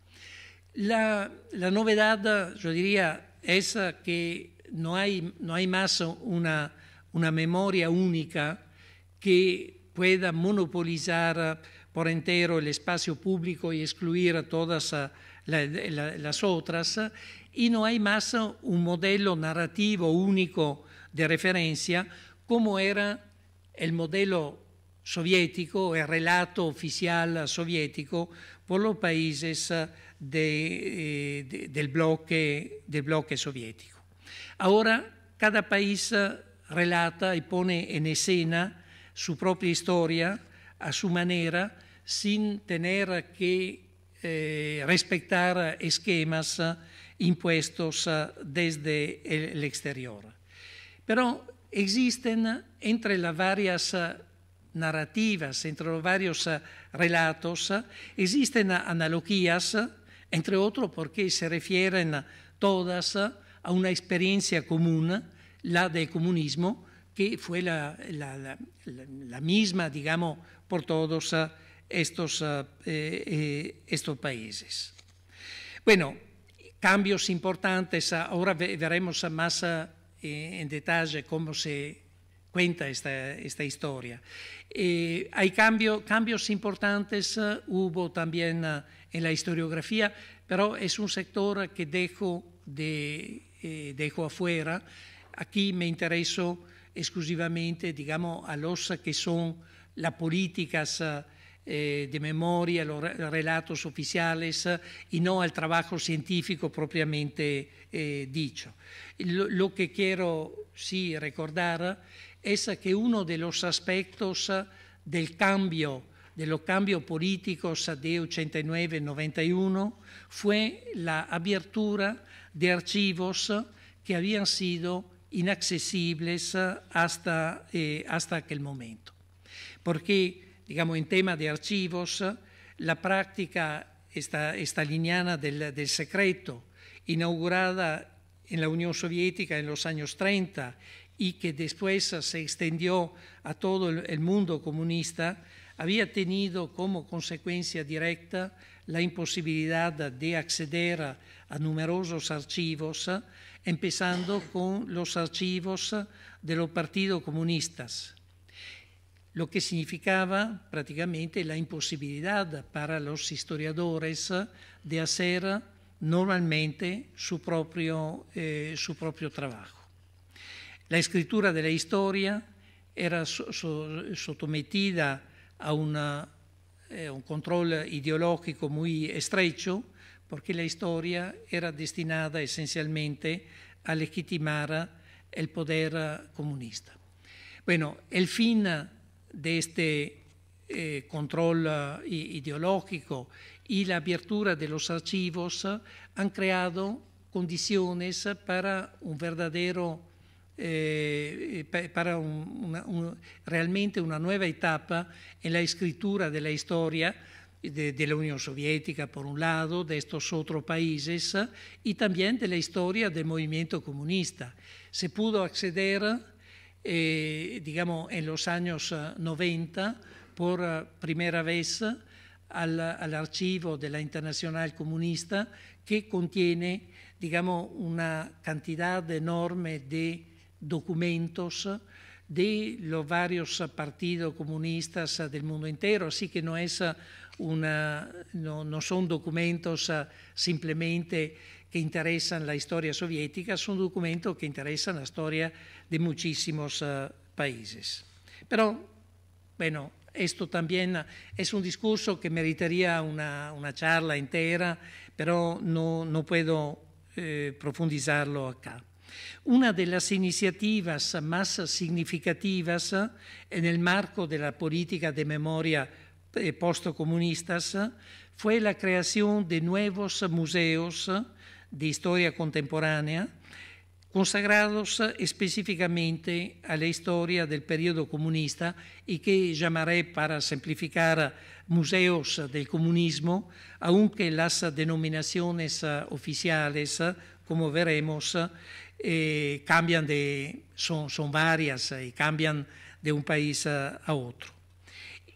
La, la, novedad, yo diría, es que no hay, no hay más una, una memoria única que pueda monopolizar por entero el espacio público y excluir a todas las otras, y no hay más un modelo narrativo único de referencia como era el modelo soviético, el relato oficial soviético por los países eh, eh, del, del bloque soviético. Ahora cada país eh, relata y pone en escena su propia historia, a su manera sin tener que eh, respetar esquemas eh, impuestos eh, desde el exterior. Pero existen entre las varias narrativas, entre los varios relatos, existen analogías, entre otros porque se refieren todas a una experiencia común, la del comunismo, que fue la, misma, digamos, por todos ah, ah, eh, eh, estos, países. Bueno, cambios importantes, ah, ahora veremos más eh, en detalle cómo se cuenta esta, historia. hay cambios importantes, hubo también en la historiografía, pero es un sector que dejo, dejo afuera. Aquí me interesó exclusivamente, digamos, a los che sono las políticas eh, de memoria, i relatos ufficiali e non al lavoro scientifico propriamente eh, dicho. Lo, che que quiero ricordare è che uno dei aspetti del cambio de los cambios políticos de 89-91 fue la abertura de archivos que habían sido inaccesibles eh, hasta, eh, hasta aquel momento. Porque, digamos, en tema de archivos, eh, la práctica estaliniana del, del secreto, inaugurada en la Unión Soviética en los años 30 y que después se extendió a todo el mundo comunista, había tenido como consecuencia directa la imposibilidad de acceder a numerosos archivos empezando con los archivos eh, de los partidos comunistas, lo que significaba prácticamente la imposibilidad para los historiadores eh, de hacer eh, normalmente su propio, trabajo. La escritura de la historia era sometida a un control ideológico muy estrecho, porque la historia era destinada esencialmente a legitimar el poder eh, comunista. Bueno, el fin eh, de este eh, control ideológico y la apertura de los archivos han creado condiciones para un verdadero, para realmente una nueva etapa en la escritura de la historia de, la Unión Soviética, por un lado, de estos otros países, eh, y también de la historia del movimiento comunista. Se pudo acceder, eh, digamos, en los años 90, eh, por primera vez, al, al archivo de la Internacional Comunista, que contiene, digamos, una cantidad enorme de documentos de los varios eh, partidos comunistas eh, del mundo entero, así que no, eh, no, son documentos simplemente que interesan la historia soviética, son documentos que interesan la historia de muchísimos países. Pero, bueno, esto también es un discurso que meritaría una, charla entera, pero no, puedo profundizarlo acá. Una de las iniciativas más significativas en el marco de la política de memoria eh, postcomunistas fue la creación de nuevos museos de historia contemporánea consagrados específicamente a la historia del periodo comunista y que llamaré para simplificar museos del comunismo, aunque las denominaciones eh, oficiales, eh, como veremos, eh, cambian de, son, son varias eh, y cambian de un país a, otro.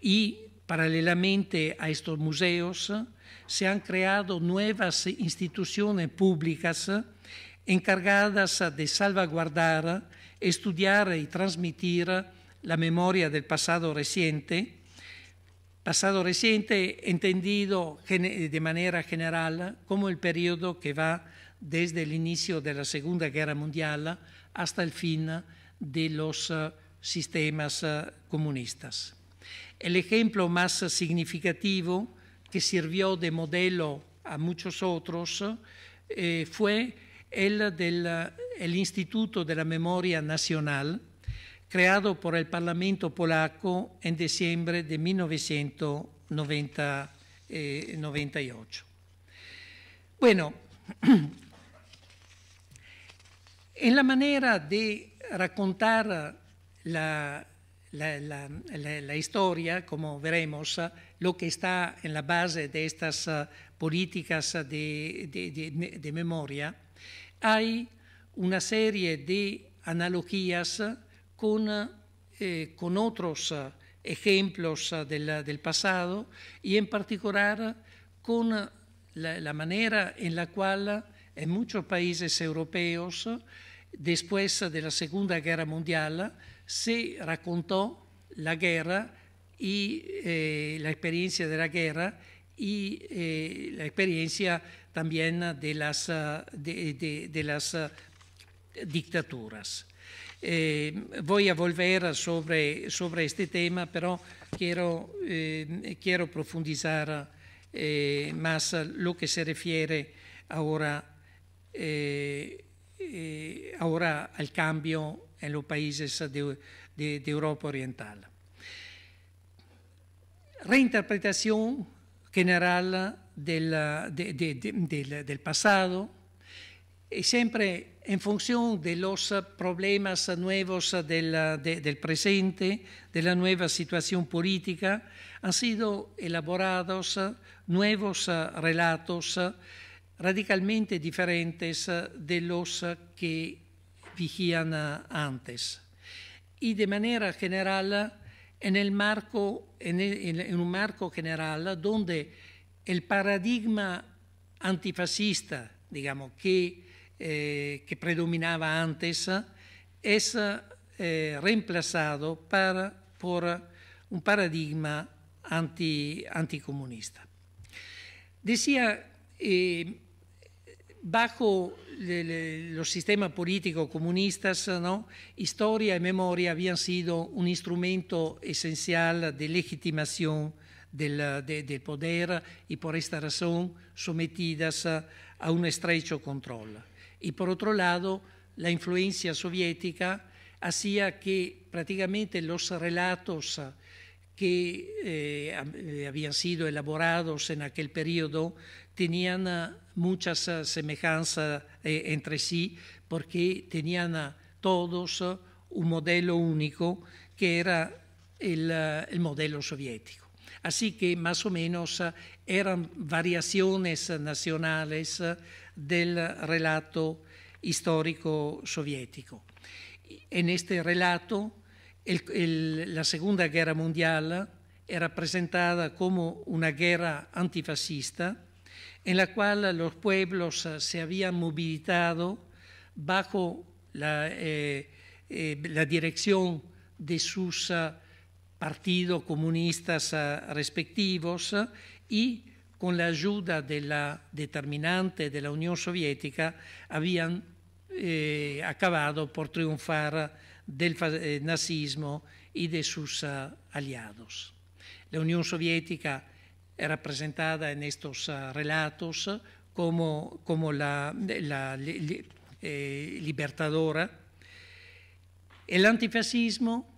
Y paralelamente a estos museos se han creado nuevas instituciones públicas encargadas de salvaguardar, estudiar y transmitir la memoria del pasado reciente, pasado reciente entendido de manera general como el periodo que va desde el inicio de la Segunda Guerra Mundial hasta el fin de los eh, sistemas eh, comunistas. El ejemplo más significativo que sirvió de modelo a muchos otros eh, fue el del Instituto de la Memoria Nacional, creado por el Parlamento polaco en diciembre de 1998. Bueno, En la manera de contar la, historia, como veremos, lo que está en la base de estas uh, políticas de, memoria, hay una serie de analogías con, uh, eh, otros uh, ejemplos del, pasado y en particular con la manera en la cual en muchos países europeos, después de la Segunda Guerra Mundial, se recontó la guerra y eh, la experiencia de la guerra y eh, la experiencia también de las, eh, dictaduras. voy a volver sobre, este tema, pero quiero, quiero profundizar más lo que se refiere ahora eh, eh, ahora al cambio en los países de, Europa Oriental. Reinterpretación general del, pasado y eh, siempre en función de los problemas nuevos del, presente, de la nueva situación política, han sido elaborados nuevos relatos radicalmente differentes de los que vigían antes. Y de manera general, en, el marco, en, el, en un marco general donde el paradigma antifascista, digamos, que, eh, que predominaba antes, es eh, reemplazado para, por un paradigma anti, anticomunista. Decía eh, bajo los sistemas políticos comunistas, historia y memoria habían sido un instrumento esencial de legitimación del, del, poder y por esta razón sometidas a un estrecho control. Y por otro lado, la influencia soviética hacía que prácticamente los relatos que eh, eh, habían sido elaborados en aquel periodo tenían ah, muchas ah, semejanzas eh, entre sí porque tenían ah, todos un modelo único que era el, modelo soviético. Así que más o menos eran variaciones nacionales del relato histórico soviético. En este relato la Segunda Guerra Mundial era presentada como una guerra antifascista en la cual los pueblos eh, se habían movilizado bajo la, eh, eh, dirección de sus partidos comunistas respectivos y con la ayuda de la determinante de la Unión Soviética habían acabado por triunfar del eh, nazismo y de sus ah, aliados. La Unión Soviética representada en estos ah, relatos como, como la, eh, libertadora, el antifascismo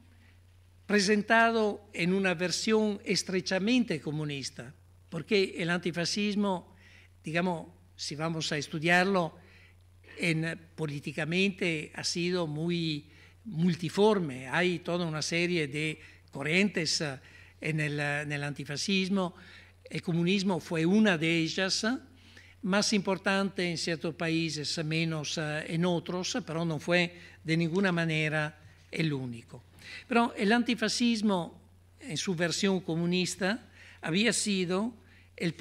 presentado en una versión estrechamente comunista, porque el antifascismo, digamos, si vamos a estudiarlo en, políticamente, ha sido muy multiforme, hay toda una serie de corrientes eh, eh, en el, antifascismo, el comunismo fue una de ellas, eh, más importante en ciertos países, menos en otros, pero no fue de ninguna manera el único. Pero el antifascismo en su versión comunista había sido la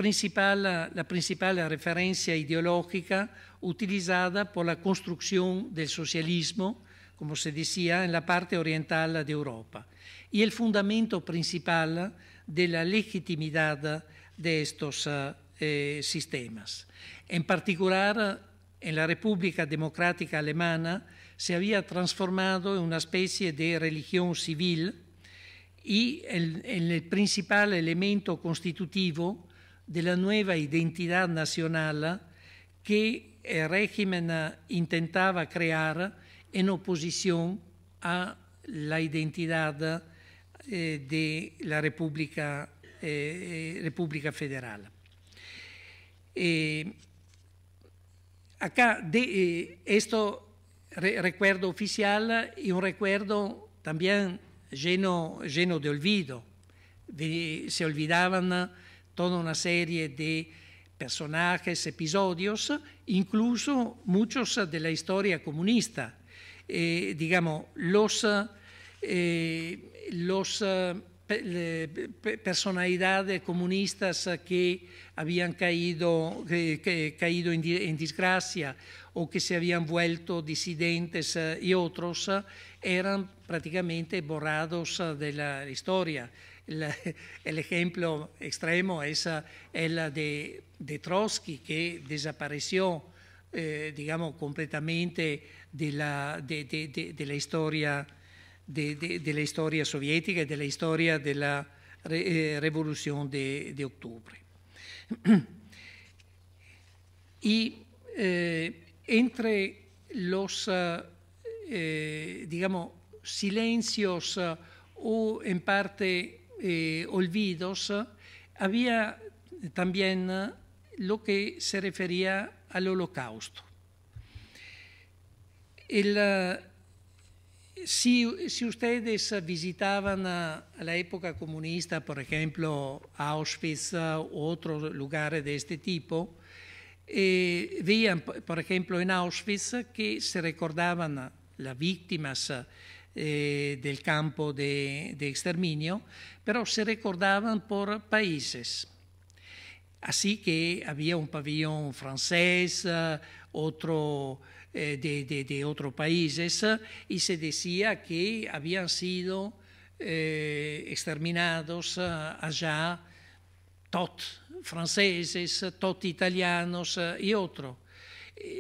principal referencia ideológica utilizada por la construcción del socialismo como se decía, en la parte oriental de Europa, y el fundamento principal de la legitimidad de estos eh, sistemas. En particular, en la República Democrática Alemana se había transformado en una especie de religión civil y en el principal elemento constitutivo de la nueva identidad nacional que el régimen intentaba crear en oposición a la identidad eh, de la República, eh, eh República Federal. Eh, acá, de, eh, esto re, recuerdo oficial y un recuerdo también lleno, lleno de olvido. De, se olvidaban toda una serie de personajes, episodios, incluso muchos de la historia comunista Eh, digamos, los, eh, los eh, personalidades comunistas que habían caído, caído en, desgracia o que se habían vuelto disidentes y otros eran prácticamente borrados de la historia. El, ejemplo extremo es el de, Trotsky, que desapareció, digamos, completamente della, de, de, de, della, storia, della, storia, sovietica e della storia della re, eh, rivoluzione di ottobre. e eh, entre los, eh, digamos, silencios o in parte eh, olvidos, había también lo que se refería al holocausto. Ah, si, ustedes ah, visitaban a, la época comunista, por ejemplo, Auschwitz ah, u otros lugares de este tipo, eh, veían, por ejemplo, en Auschwitz que se recordaban las víctimas eh, del campo de, de, exterminio, pero se recordaban por países. Así que había un pabellón francés, otro eh, de, otros países eh, y se decía que habían sido eh, exterminados allá tot franceses, tot italianos y otros.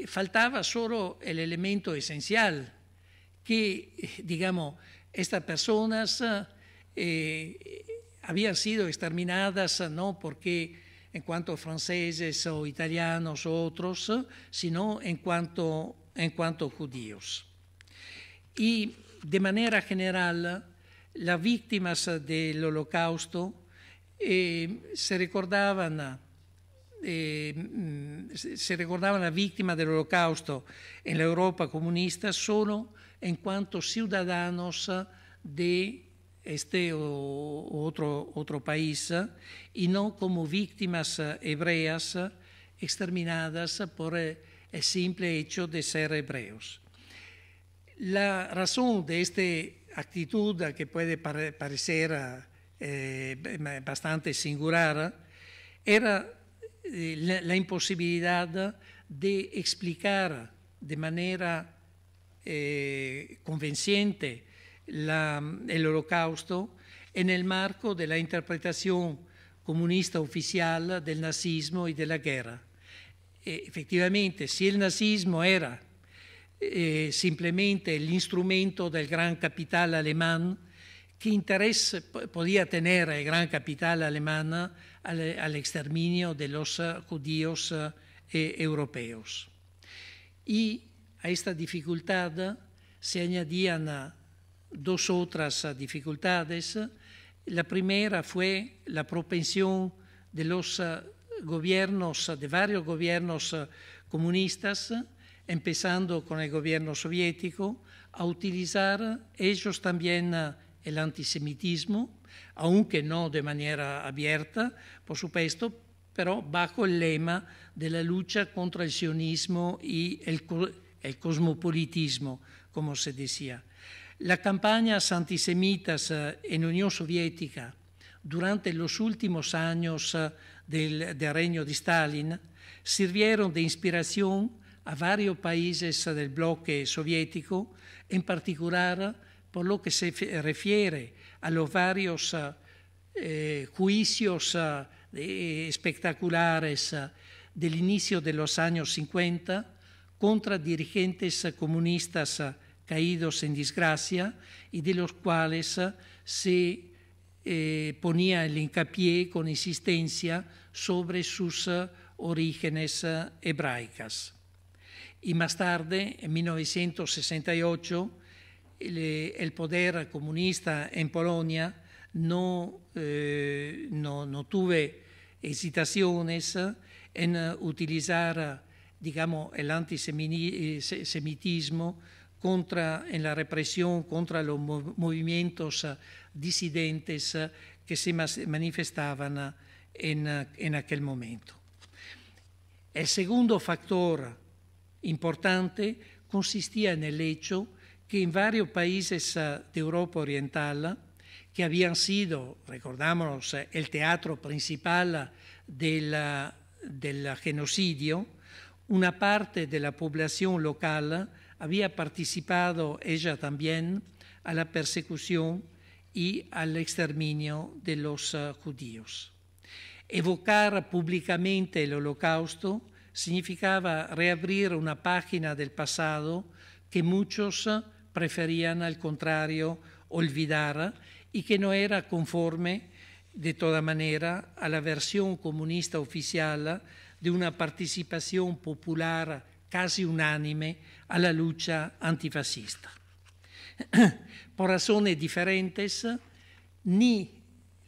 Faltaba solo el elemento esencial, que, digamos, estas personas habían sido exterminadas no porque en cuanto franceses o italianos o otros, sino en cuanto en cuanto a judíos. Y de manera general, las víctimas del holocausto eh, se recordaban eh, mm, se recordaban la víctimas del holocausto en la Europa comunista solo en cuanto ciudadanos de este o otro, otro país y no como víctimas hebreas exterminadas por eh, el simple hecho de ser hebreos. La razón de esta actitud, que puede parecer eh, bastante singular, era eh, la, imposibilidad de explicar de manera eh, convenciente el holocausto en el marco de la interpretación comunista oficial del nazismo y de la guerra. Eh, efectivamente, si el nazismo era eh, simplemente el instrumento del gran capital alemán, ¿qué interés podía tener el gran capital alemán al, exterminio de los eh, judíos e-, europeos? Y a esta dificultad se añadían dos otras dificultades. La primera fue la propensión de los gobiernos, eh, de varios gobiernos eh, comunistas, eh, empezando con el gobierno soviético, a utilizar ellos también el antisemitismo, aunque no de manera abierta, por supuesto, pero bajo el lema de la lucha contra el sionismo y el, cosmopolitismo, como se decía. Las campañas antisemitas en Unión Soviética durante los últimos años del, reino de Stalin sirvieron de inspiración a varios países del bloque soviético, en particular por lo que se refiere a los varios eh, juicios eh, espectaculares eh, del inicio de los años 50 contra dirigentes comunistas caídos en desgracia y de los cuales se eh, ponía el hincapié con insistencia sobre sus eh, orígenes eh, hebraicas. Y más tarde, en 1968, el, eh, el poder comunista en Polonia no, eh, no, no tuve hesitaciones en utilizar, digamos, el antisemitismo contra, en la represión contra los movimientos ah, disidentes ah, que se manifestaban ah, en, aquel momento. El segundo factor importante consistía en el hecho que en varios países de Europa Oriental, que habían sido, recordámonos, el teatro principal del, del genocidio, una parte de la población local había participado ella también a la persecución y al exterminio de los eh, judíos. Evocar públicamente el holocausto significaba reabrir una página del pasado que muchos eh, preferían al contrario olvidar eh, y que no era conforme de toda manera a la versión comunista oficial de una participación popular quasi unanime alla lucha antifascista. Por razones diferentes, ni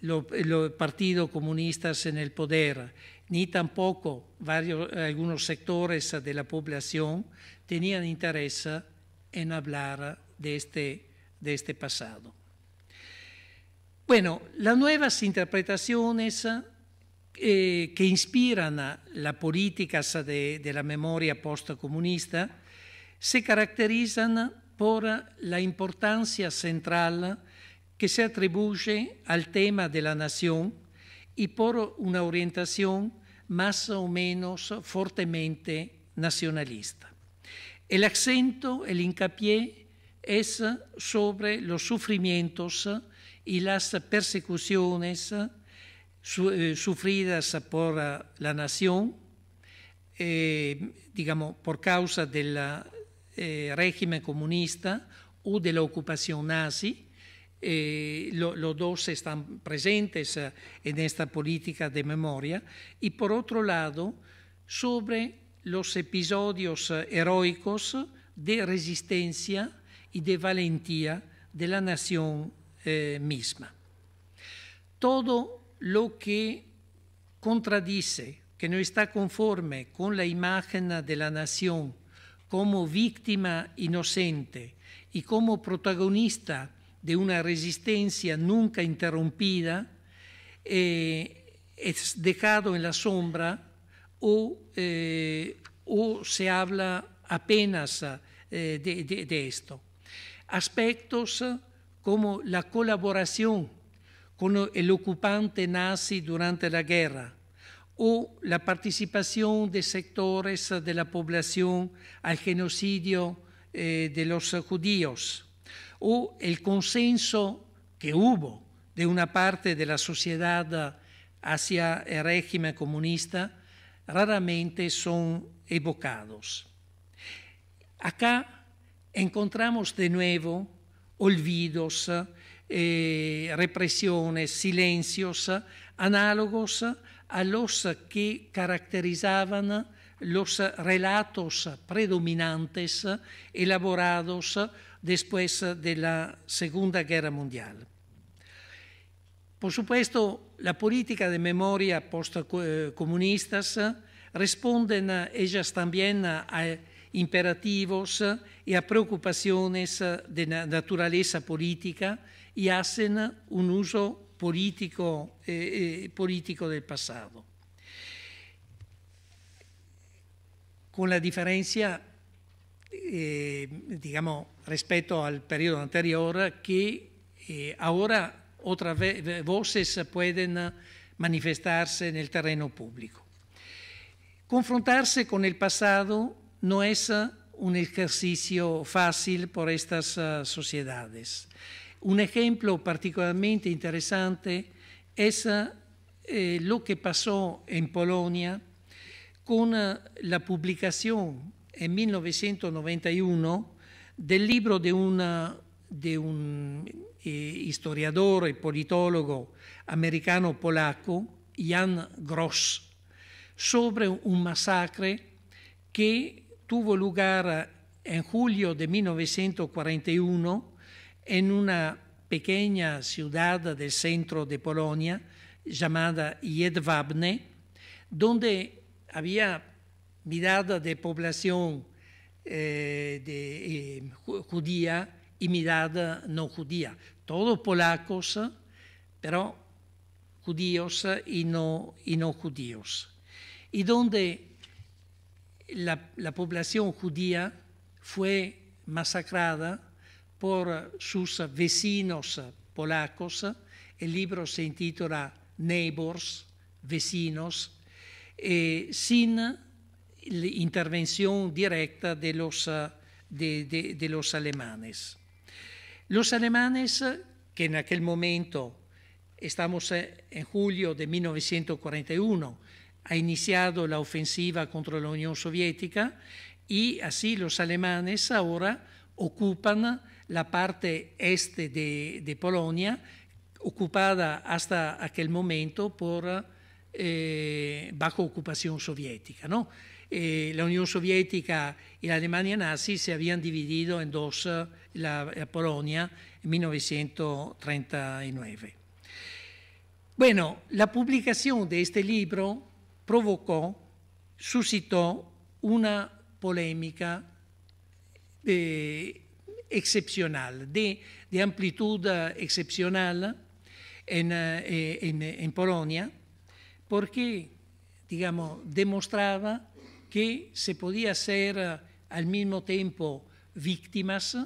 el Partido Comunista en el poder, ni tampoco varios, algunos sectores de la población tenían interés en hablar de este, de este pasado. Bueno, las nuevas Eh, que inspiran las la política de, la memoria postcomunista se caracterizan por la importancia central que se atribuye al tema de la nación y por una orientación más o menos fuertemente nacionalista. El acento, el hincapié es sobre los sufrimientos y las persecuciones eh, sufridas por ah, la nación, eh, digamos, por causa del eh, régimen comunista o de la ocupación nazi. los dos están presentes ah, en esta política de memoria y por otro lado sobre los episodios ah, heroicos de resistencia y de valentía de la nación misma. Todo lo que contradice, que no está conforme con la imagen de la nación como víctima inocente y como protagonista de una resistencia nunca interrumpida, eh, es dejado en la sombra o, eh, se habla apenas eh, de, de esto. Aspectos como la colaboración con el ocupante nazi durante la guerra o la participación de sectores de la población al genocidio eh, de los judíos o el consenso que hubo de una parte de la sociedad eh, hacia el régimen comunista raramente son evocados. Acá encontramos de nuevo olvidos eh, eh, repressione, silencios, análogos a los che caratterizzavano los relatos predominantes elaborados después de la Segunda Guerra Mundial. Por supuesto, la política de memoria postcomunistas responden ellas también a imperativos y a preocupaciones de naturaleza política, y hacen un uso eh, eh, político, del pasado. Con la diferencia, eh, digamos, respecto al periodo anterior, que ahora otras voces pueden manifestarse en el terreno público. Confrontarse con el pasado no es un ejercicio fácil por estas ah, sociedades. Un esempio particolarmente interesante es eh, che passò in Polonia con eh, la pubblicazione en 1991 del libro di, una, de un eh, historiador y politólogo americano polacco Jan Gross, sobre un masacre che tuvo lugar in eh, julio de 1941 en una pequeña ciudad del centro de Polonia llamada Jedwabne, donde había mirada de población eh, eh, judía y mirada no judía. Todos polacos, pero judíos y no, judíos. Y donde la población judía fue masacrada por sus vecinos polacos. El libro se intitula Neighbors, vecinos, eh, sin intervención directa de los, eh, de los alemanes. Los alemanes, eh, que en aquel momento, estamos en julio de 1941, ha iniciado la ofensiva contra la Unión Soviética y así los alemanes ahora ocupan la parte est de, Polonia, occupata hasta aquel momento por eh, bajo ocupación soviética. ¿no? Eh, la Unione Sovietica e la Alemania nazi se habían dividido en dos eh, la, la Polonia en 1939. Bueno, la pubblicazione di questo libro provocò, suscitò una polémica eh, excepcional, de, amplitud eh, excepcional en, eh, eh, en Polonia, porque, digamos, demostraba que se podía ser al mismo tiempo víctimas,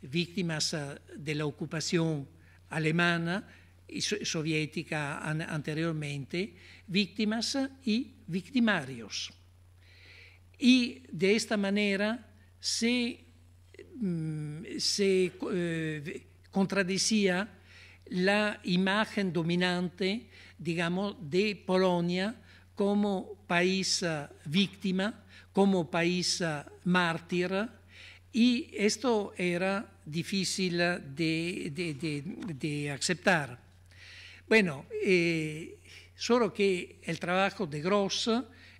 víctimas de la ocupación alemana y soviética anteriormente, víctimas y victimarios. Y de esta manera se Mm, se contradicía eh, contradecía la imagen dominante, digamos, de Polonia como país víctima, como país mártir, y esto era difícil de, aceptar. Bueno, eh, solo que el trabajo de Gross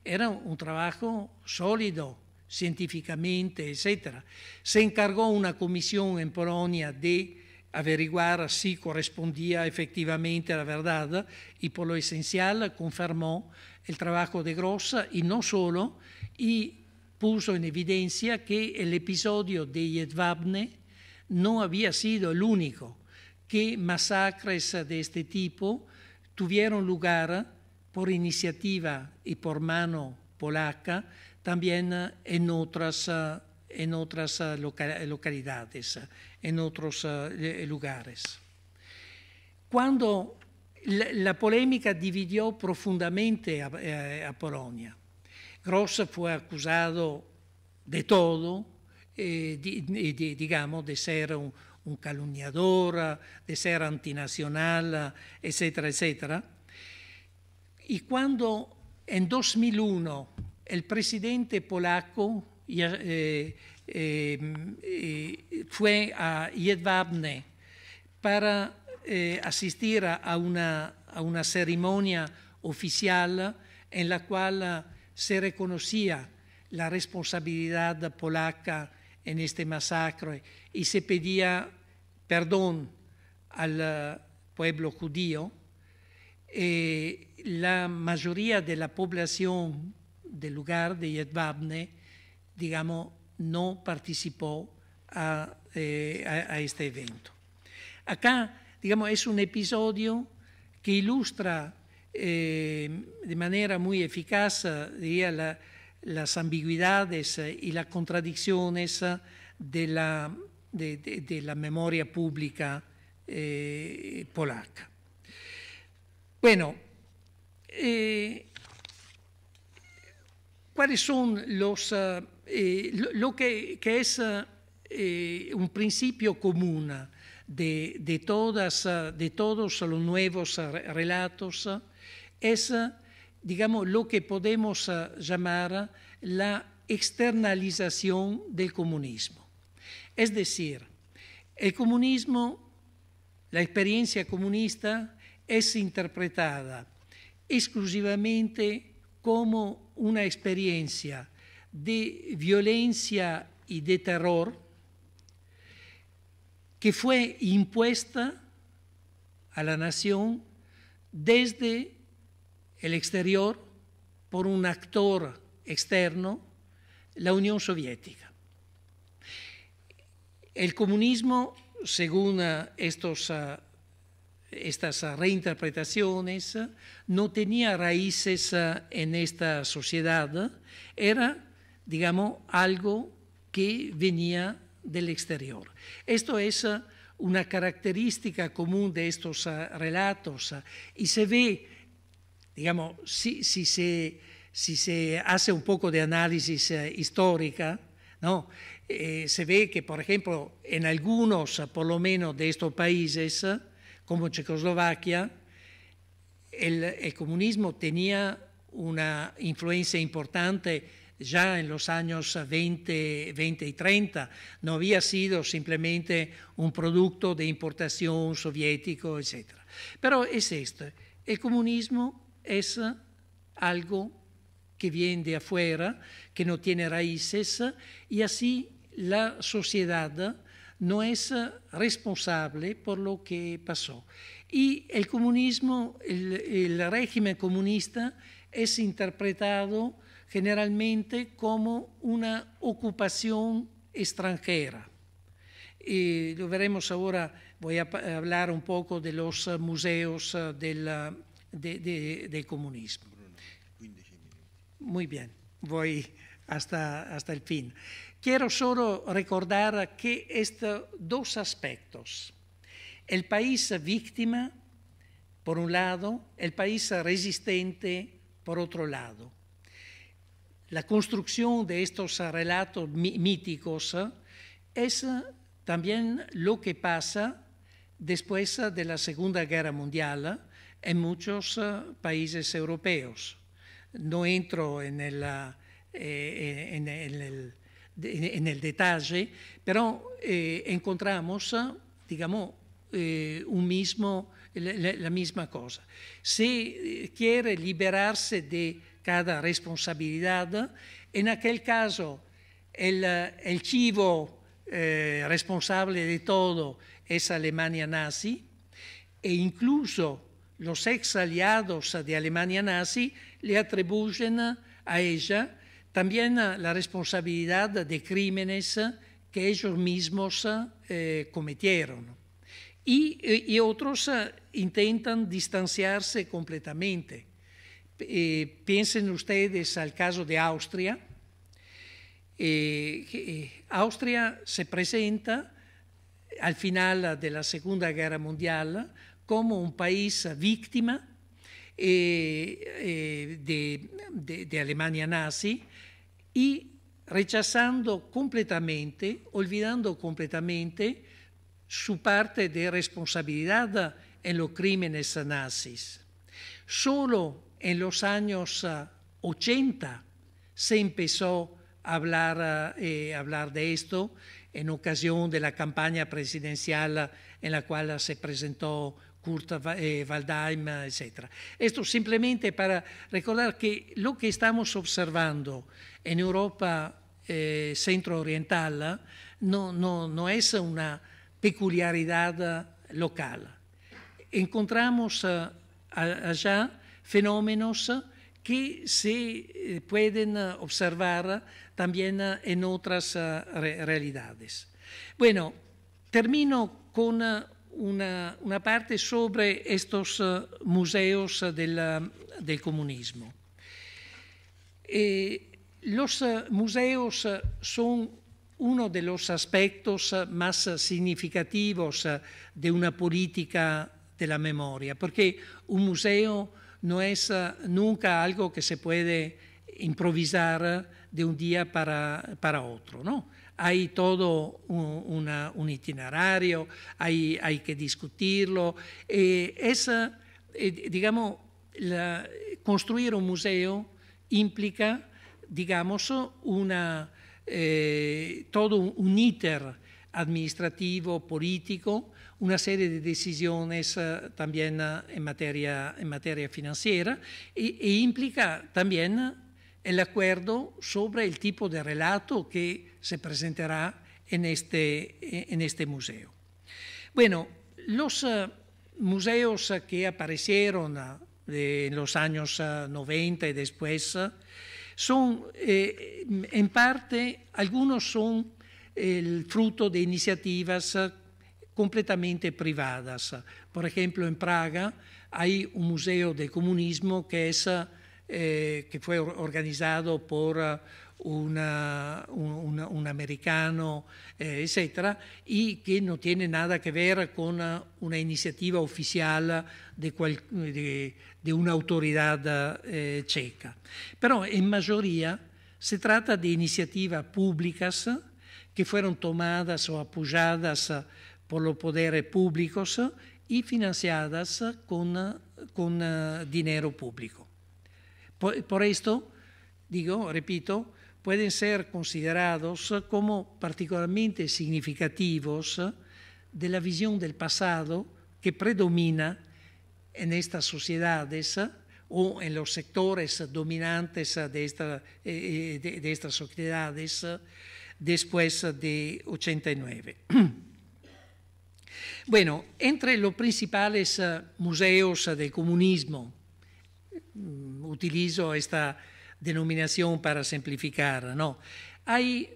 era un trabajo sólido, científicamente, etc. Se encargó una comisión en Polonia de averiguar si correspondía efectivamente a la verdad y por lo esencial confirmó el trabajo de Grossa y no solo, y puso en evidencia que el episodio de Yedvabne no había sido el único, que masacres de este tipo tuvieron lugar por iniciativa y por mano polaca también ah, en otras, ah, en otras ah, localidades, en otros lugares. Cuando la, polémica dividió profundamente eh, a, Polonia, Gross fue acusado de todo, eh, digamos, de ser un, un, calumniador, de ser antinacional, etcétera, etcétera. Y cuando en 2001 el presidente polaco eh, eh, mm, fue a Jedwabne para eh, asistir a una, a una, ceremonia oficial en la cual se reconocía la responsabilidad polaca en este masacre y se pedía perdón al pueblo judío. la mayoría de la población del lugar de Jedwabne, digamos, no participó eh, a, este evento. Acá, digamos, es un episodio que ilustra eh, de manera muy eficaz diría, las ambigüedades eh, y las contradicciones de la, la memoria pública polaca. Bueno, cuáles son los, eh, eh, lo, que, es eh, un principio común de, de, todas, de todos los nuevos relatos, es, digamos, lo que podemos llamar la externalización del comunismo. Es decir, el comunismo, la experiencia comunista es interpretada exclusivamente como una experiencia de violencia y de terror que fue impuesta a la nación desde el exterior por un actor externo, la Unión Soviética. El comunismo, según ah, estos ah, estas ah, reinterpretaciones, ah, no tenía raíces ah, en esta sociedad, era, digamos, algo que venía del exterior. Esto es una característica común de estos relatos y se ve, digamos, si, si, se, si se, hace un poco de análisis histórica, ¿no? Eh, se ve que, por ejemplo, en algunos, por lo menos, de estos países, como Checoslovaquia, el, comunismo tenía una influencia importante ya en los años 20, 20, y 30. No había sido simplemente un producto de importación soviético, etc. Pero es esto, el comunismo es algo que viene de afuera, que no tiene raíces, y así la sociedad no es eh, responsable por lo que pasó. Y el comunismo, el, régimen comunista es interpretado generalmente como una ocupación extranjera. Y lo veremos ahora, voy a hablar un poco de los eh, museos eh, del, comunismo. Muy bien, voy hasta, hasta el fin. Quiero solo recordar que estos dos aspectos, el país víctima, por un lado, el país resistente, por otro lado. La construcción de estos relatos míticos eh, es eh, también lo que pasa después eh, de la Segunda Guerra Mundial en muchos países europeos. No entro en el, en el en el detalle, pero eh, encontramos, ah, digamos, eh, mismo, la, misma cosa. Si eh, quiere liberarse de cada responsabilidad, en aquel caso el, chivo responsable de todo es Alemania nazi e incluso los ex aliados de Alemania nazi le atribuyen a ella también eh, la responsabilidad de crímenes que ellos mismos eh, cometieron. Y, otros eh, intentan distanciarse completamente. piensen ustedes al caso de Austria. Austria se presenta al final de la Segunda Guerra Mundial como un país víctima eh, eh, de, Alemania nazi y rechazando completamente, olvidando completamente su parte de responsabilidad en los crímenes nazis. Solo en los años 80 eh, se empezó a hablar, hablar de esto en ocasión de la campaña presidencial en la cual se presentó Curta eh, Waldheim, etc. Esto semplicemente per ricordare che lo che stiamo observando in Europa eh, centro orientale non no, no, es una peculiarità locale. Encontramos eh, allá fenómenos que se eh, pueden observar también en otras eh, realidades. Bueno, termino con una, parte sobre estos eh, museos eh, eh, del, comunismo. los museos son uno de los aspectos más significativos de una política de la memoria, porque un museo no es nunca algo que se puede improvisar de un día para, para otro, ¿no? hay todo un, itinerario, hay, que discutirlo. Eh, eh, digamos, construir un museo implica, digamos, una, eh, todo un íter administrativo, político, una serie de decisiones también en, materia, en materia financiera e implica también el acuerdo sobre el tipo de relato que se presentará en este, eh, este museo. Bueno, los eh, museos eh, que aparecieron en los años 90 y después son, en parte, algunos son el fruto de iniciativas completamente privadas. Por ejemplo, en Praga hay un museo del comunismo que es eh, que fue organizado por eh, una, un, un, americano, eh, etcétera, y que no tiene nada a che ver con eh, una iniziativa oficial di cual, una autoridad eh, checa. Pero en mayoría se trata de iniciativas públicas que fueron tomate o appoggiate por lo poderes públicos e finanziate con, con eh, dinero pubblico. Por, esto, digo, repito, pueden ser considerados como particularmente significativos de la visión del pasado que predomina en estas sociedades o en los sectores dominantes de, eh, eh, de estas sociedades después de 89. Bueno, entre los principales eh, museos del comunismo Mm, utilizo esta denominación para simplificar, ¿no? Hay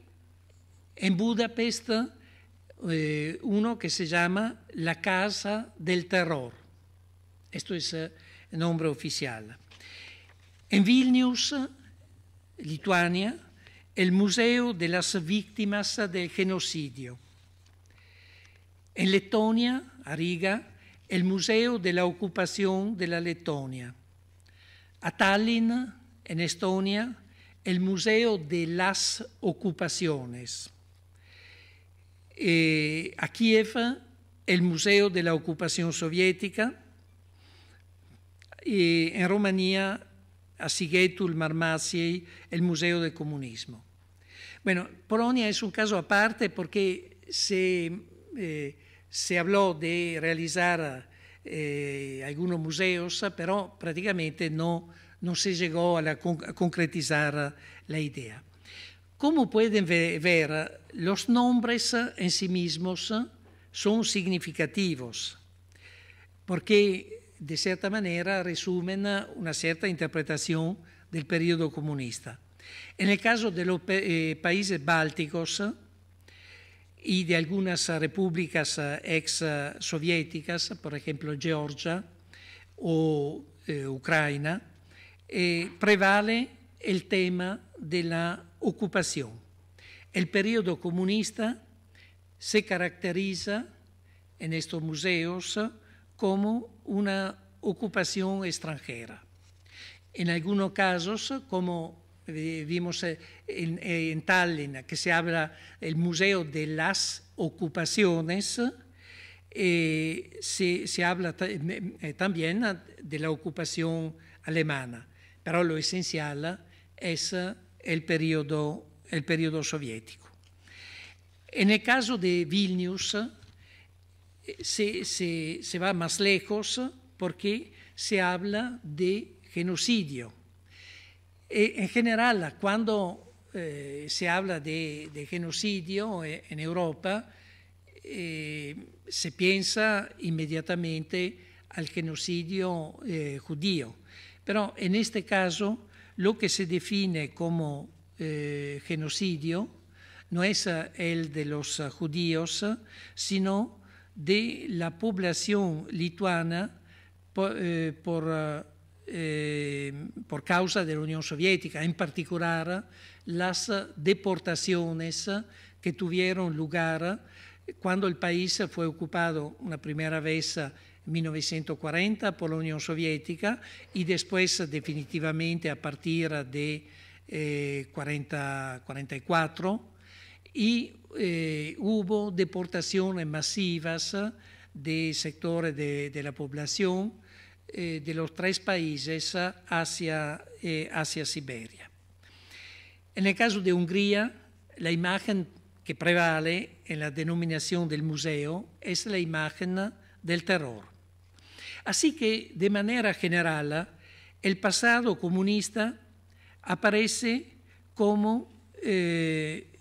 en Budapest eh, uno que se llama la Casa del Terror. Esto es eh, el nombre oficial. En Vilnius, Lituania, el Museo de las Víctimas del Genocidio. En Letonia, a Riga, el Museo de la Ocupación de la Letonia. A Tallinn, en Estonia, el Museo de las Ocupaciones. Eh, a Kiev, el Museo de la Ocupación Soviética. Y en Rumanía, a Sigetul Marmației, el Museo del Comunismo. Bueno, Polonia es un caso aparte porque se eh, habló de realizar eh, algunos museos, pero prácticamente no, se llegó a, a, concretizar la idea. Como pueden ver, los nombres en sí mismos son significativos, porque de cierta manera resumen una cierta interpretación del periodo comunista. En el caso de los eh, países bálticos, y de algunas eh, repúblicas eh, ex eh, soviéticas, por ejemplo Georgia o Ucrania, prevale el tema de la ocupación. El periodo comunista se caracteriza en estos museos como una ocupación extranjera. En algunos casos, como vimos eh, eh, en, Tallinn que se habla el Museo de las Ocupaciones, eh, se, habla em, em, también de la ocupación alemana, pero lo esencial es el periodo, soviético. En el caso de Vilnius se va más lejos porque se habla de genocidio eh, en general, cuando eh, se habla de, genocidio eh, en Europa, se piensa inmediatamente al genocidio judío. Pero en este caso, lo que se define como genocidio no es el de los judíos, sino de la población lituana por eh, por causa de la Unión Soviética, en particular las deportaciones que tuvieron lugar cuando el país fue ocupado una primera vez en 1940 por la Unión Soviética y después definitivamente a partir de 1944, eh, 44 y eh, hubo deportaciones masivas de sectores de, la población eh, de los tres países eh, hacia, Siberia. En el caso de Hungría, la imagen que prevale en la denominación del museo es la imagen del terror. Así que, de manera general, el pasado comunista aparece como eh,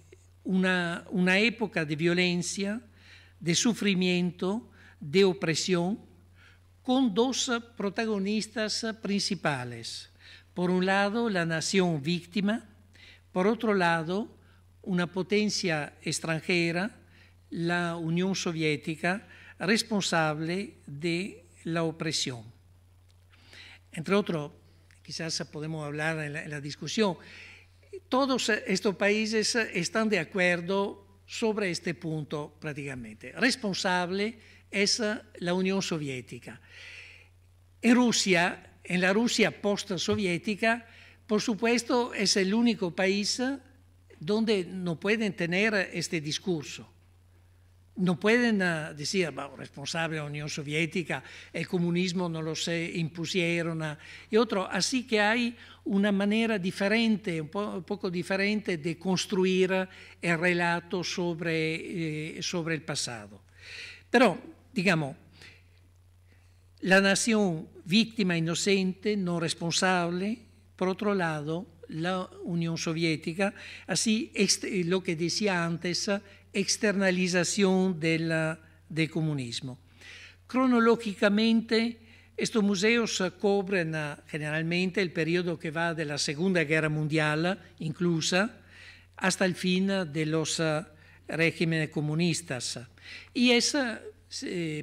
una, una época de violencia, de sufrimiento, de opresión con dos protagonistas principales. Por un lado, la nación víctima, por otro lado, una potencia extranjera, la Unión Soviética, responsable de la opresión. Entre otros, quizás podemos hablar en la, discusión, todos estos países están de acuerdo sobre este punto prácticamente, responsable è la Unione Sovietica. En Russia, en la Russia post postsoviética, per supuesto, è el único país donde no pueden tener este discurso. possono dire, ah, decir, bueno, responsable la Unión Soviética, el comunismo non lo sé, impusieron E ah", altro, Así che hay una maniera differente, un, po poco differente, di costruire il relato sobre, eh, sobre el Però digamos, la nación víctima inocente, no responsable, por otro lado, la Unión Soviética, así este, lo que decía antes, externalización del, del comunismo. Cronológicamente, estos museos cubren ah, generalmente el periodo que va de la Segunda Guerra Mundial, incluso, hasta el fin de los ah, regímenes comunistas. Y esa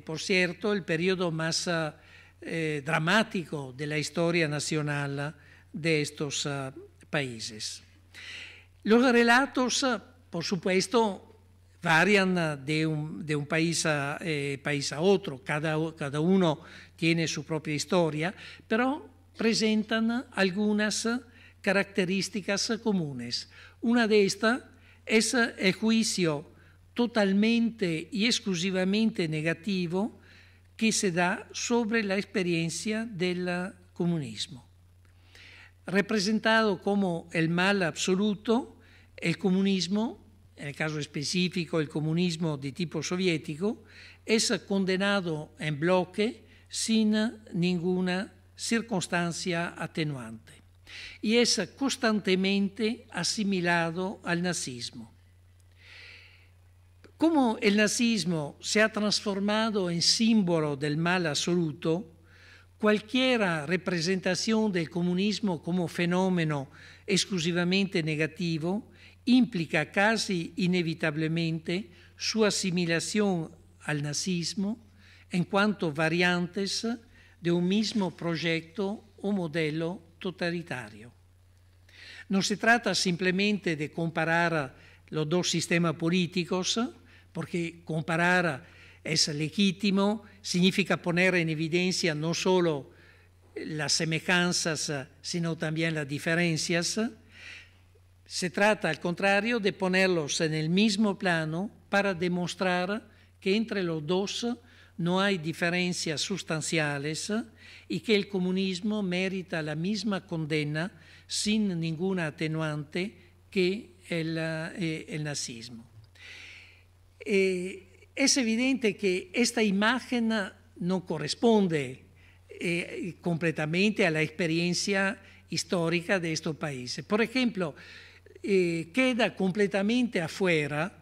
por cierto, el periodo más ah, eh, dramático de la historia nacional ah, de estos ah, países. Los relatos, por supuesto, varían de un, país, a, eh, país, a, otro, cada, cada uno tiene su propia historia, pero presentan algunas características comunes. Una de estas es el juicio totalmente y exclusivamente negativo que se da sobre la experiencia del ah, comunismo. Representado como el mal absoluto, el comunismo, en el caso específico el comunismo de tipo soviético, es condenado en bloque sin ah, ninguna circunstancia atenuante y es constantemente asimilado al nazismo. Come il nazismo si è trasformato in símbolo del mal assoluto, cualquier rappresentazione del comunismo come fenomeno esclusivamente negativo implica quasi inevitabilmente sua assimilazione al nazismo in quanto variantes di un mismo progetto o modello totalitario. Non si tratta semplicemente di comparare i due sistemi politici, porque comparar es legítimo, significa poner en evidencia no solo las semejanzas, sino también las diferencias. Se trata, al contrario, de ponerlos en el mismo plano para demostrar que entre los dos no hay diferencias sustanciales y que el comunismo merita la misma condena sin ninguna atenuante que el, eh, el nazismo. Eh, es evidente que esta imagen no corresponde eh, completamente a la experiencia histórica de estos países. Por ejemplo, eh, queda completamente afuera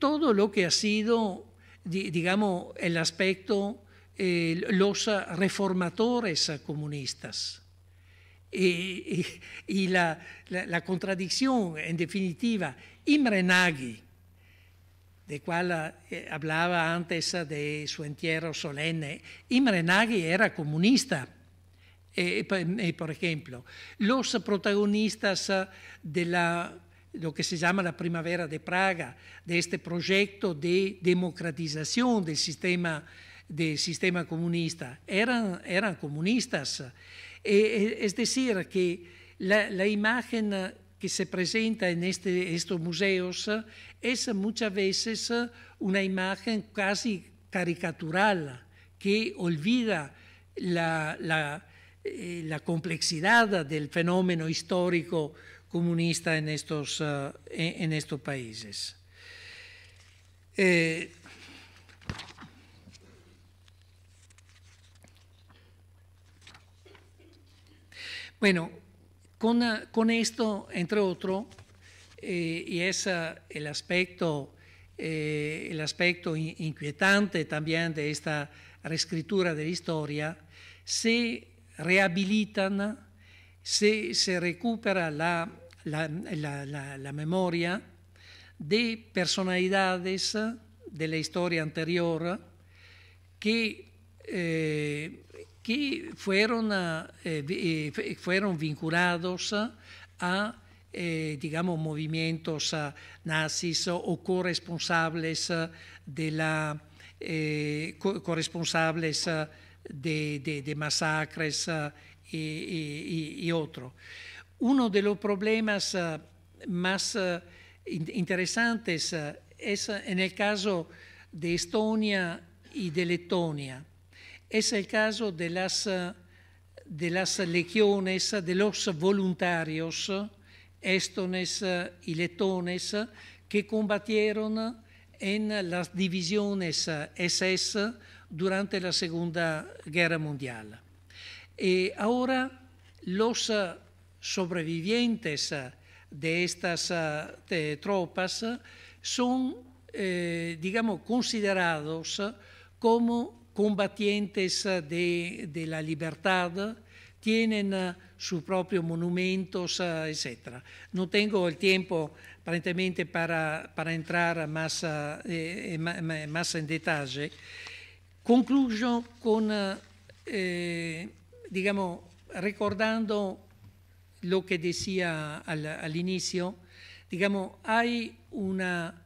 todo lo que ha sido, digamos, el aspecto, los reformadores comunistas. Y, la, la, contradicción, en definitiva, Imre Nagy, de cual eh, hablaba antes eh, de su entierro solemne. Imre Nagy era comunista, eh, por ejemplo. Los protagonistas de lo que se llama la Primavera de Praga, de este proyecto de democratización del sistema, del sistema comunista, eran, comunistas. es decir, que la imagen que se presenta en este, estos museos es muchas veces una imagen casi caricatural que olvida la, eh, complejidad del fenómeno histórico comunista en estos, eh, países. Eh, bueno, Ah, con, esto, entre otros, eh, y es ah, el aspecto, eh, el aspecto inquietante también de esta reescritura de la historia, se rehabilitan, se, recupera la, la, memoria de personalidades de la historia anterior que eh, que fueron, eh, eh, fueron vinculados a, eh, digamos, movimientos nazis o corresponsables de la, corresponsables de, masacres y, otros. y, otro. Uno de los problemas más interesantes es en el caso de Estonia y de Letonia es el caso de las, eh, de las legiones, de los voluntarios estones eh, y letones que combatieron en las divisiones SS eh, durante la Segunda Guerra Mundial. ahora los sobrevivientes de estas tropas son, digamos, considerados como combatientes de, de, la libertad tienen eh, sus propios monumentos, etc. No tengo el tiempo aparentemente para, para entrar más, eh, eh más, en detalle. Concluyo con, eh, eh, digamos, recordando lo que decía al, al inicio, digamos, hay una,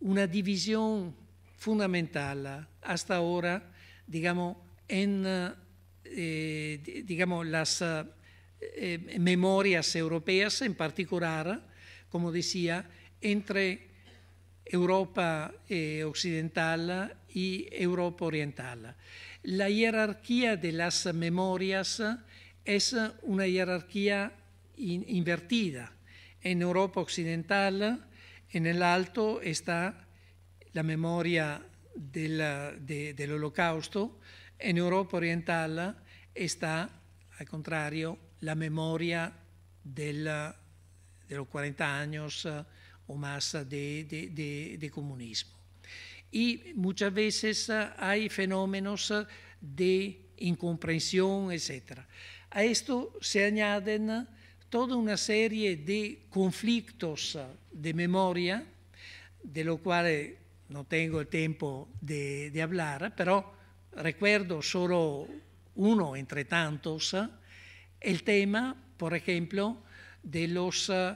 una división fundamental hasta ahora digamos, en eh, las eh, eh, memorias europeas, en particular, como decía, entre Europa occidental y Europa oriental. La jerarquía de las memorias es una jerarquía invertida. En Europa occidental, en el alto, está la memoria del, del holocausto, en Europa oriental está, al contrario, la memoria de los 40 años uh, o más de, de, comunismo. Y muchas veces uh, hay fenómenos uh, de incomprensión, etcétera A esto se añaden toda una serie de conflictos de memoria, de lo cual no tengo el tiempo de hablar, pero recuerdo solo uno entre tantos, ¿eh? el tema, por ejemplo, de los, eh,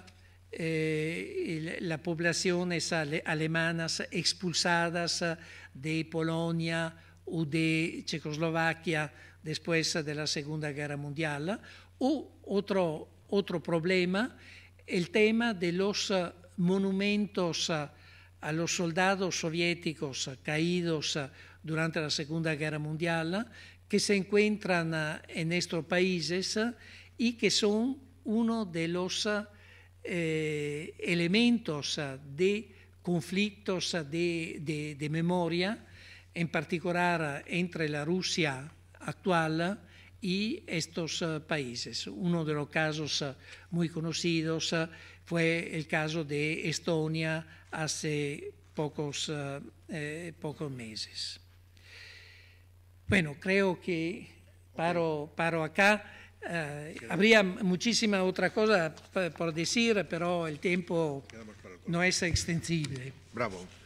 eh, las poblaciones alemanas expulsadas de Polonia o de Checoslovaquia después de la Segunda Guerra Mundial, o otro, otro problema, el tema de los monumentos a los soldados soviéticos caídos durante la Segunda Guerra Mundial que se encuentran en estos países y que son uno de los eh, elementos de conflictos de, de, memoria, en particular entre la Rusia actual y estos países. Uno de los casos muy conocidos fue el caso de Estonia hace pocos, eh, eh, pocos meses. Bueno, creo que paro, acá. Eh, habría muchísima otra cosa por decir, pero el tiempo no es extensible. Bravo.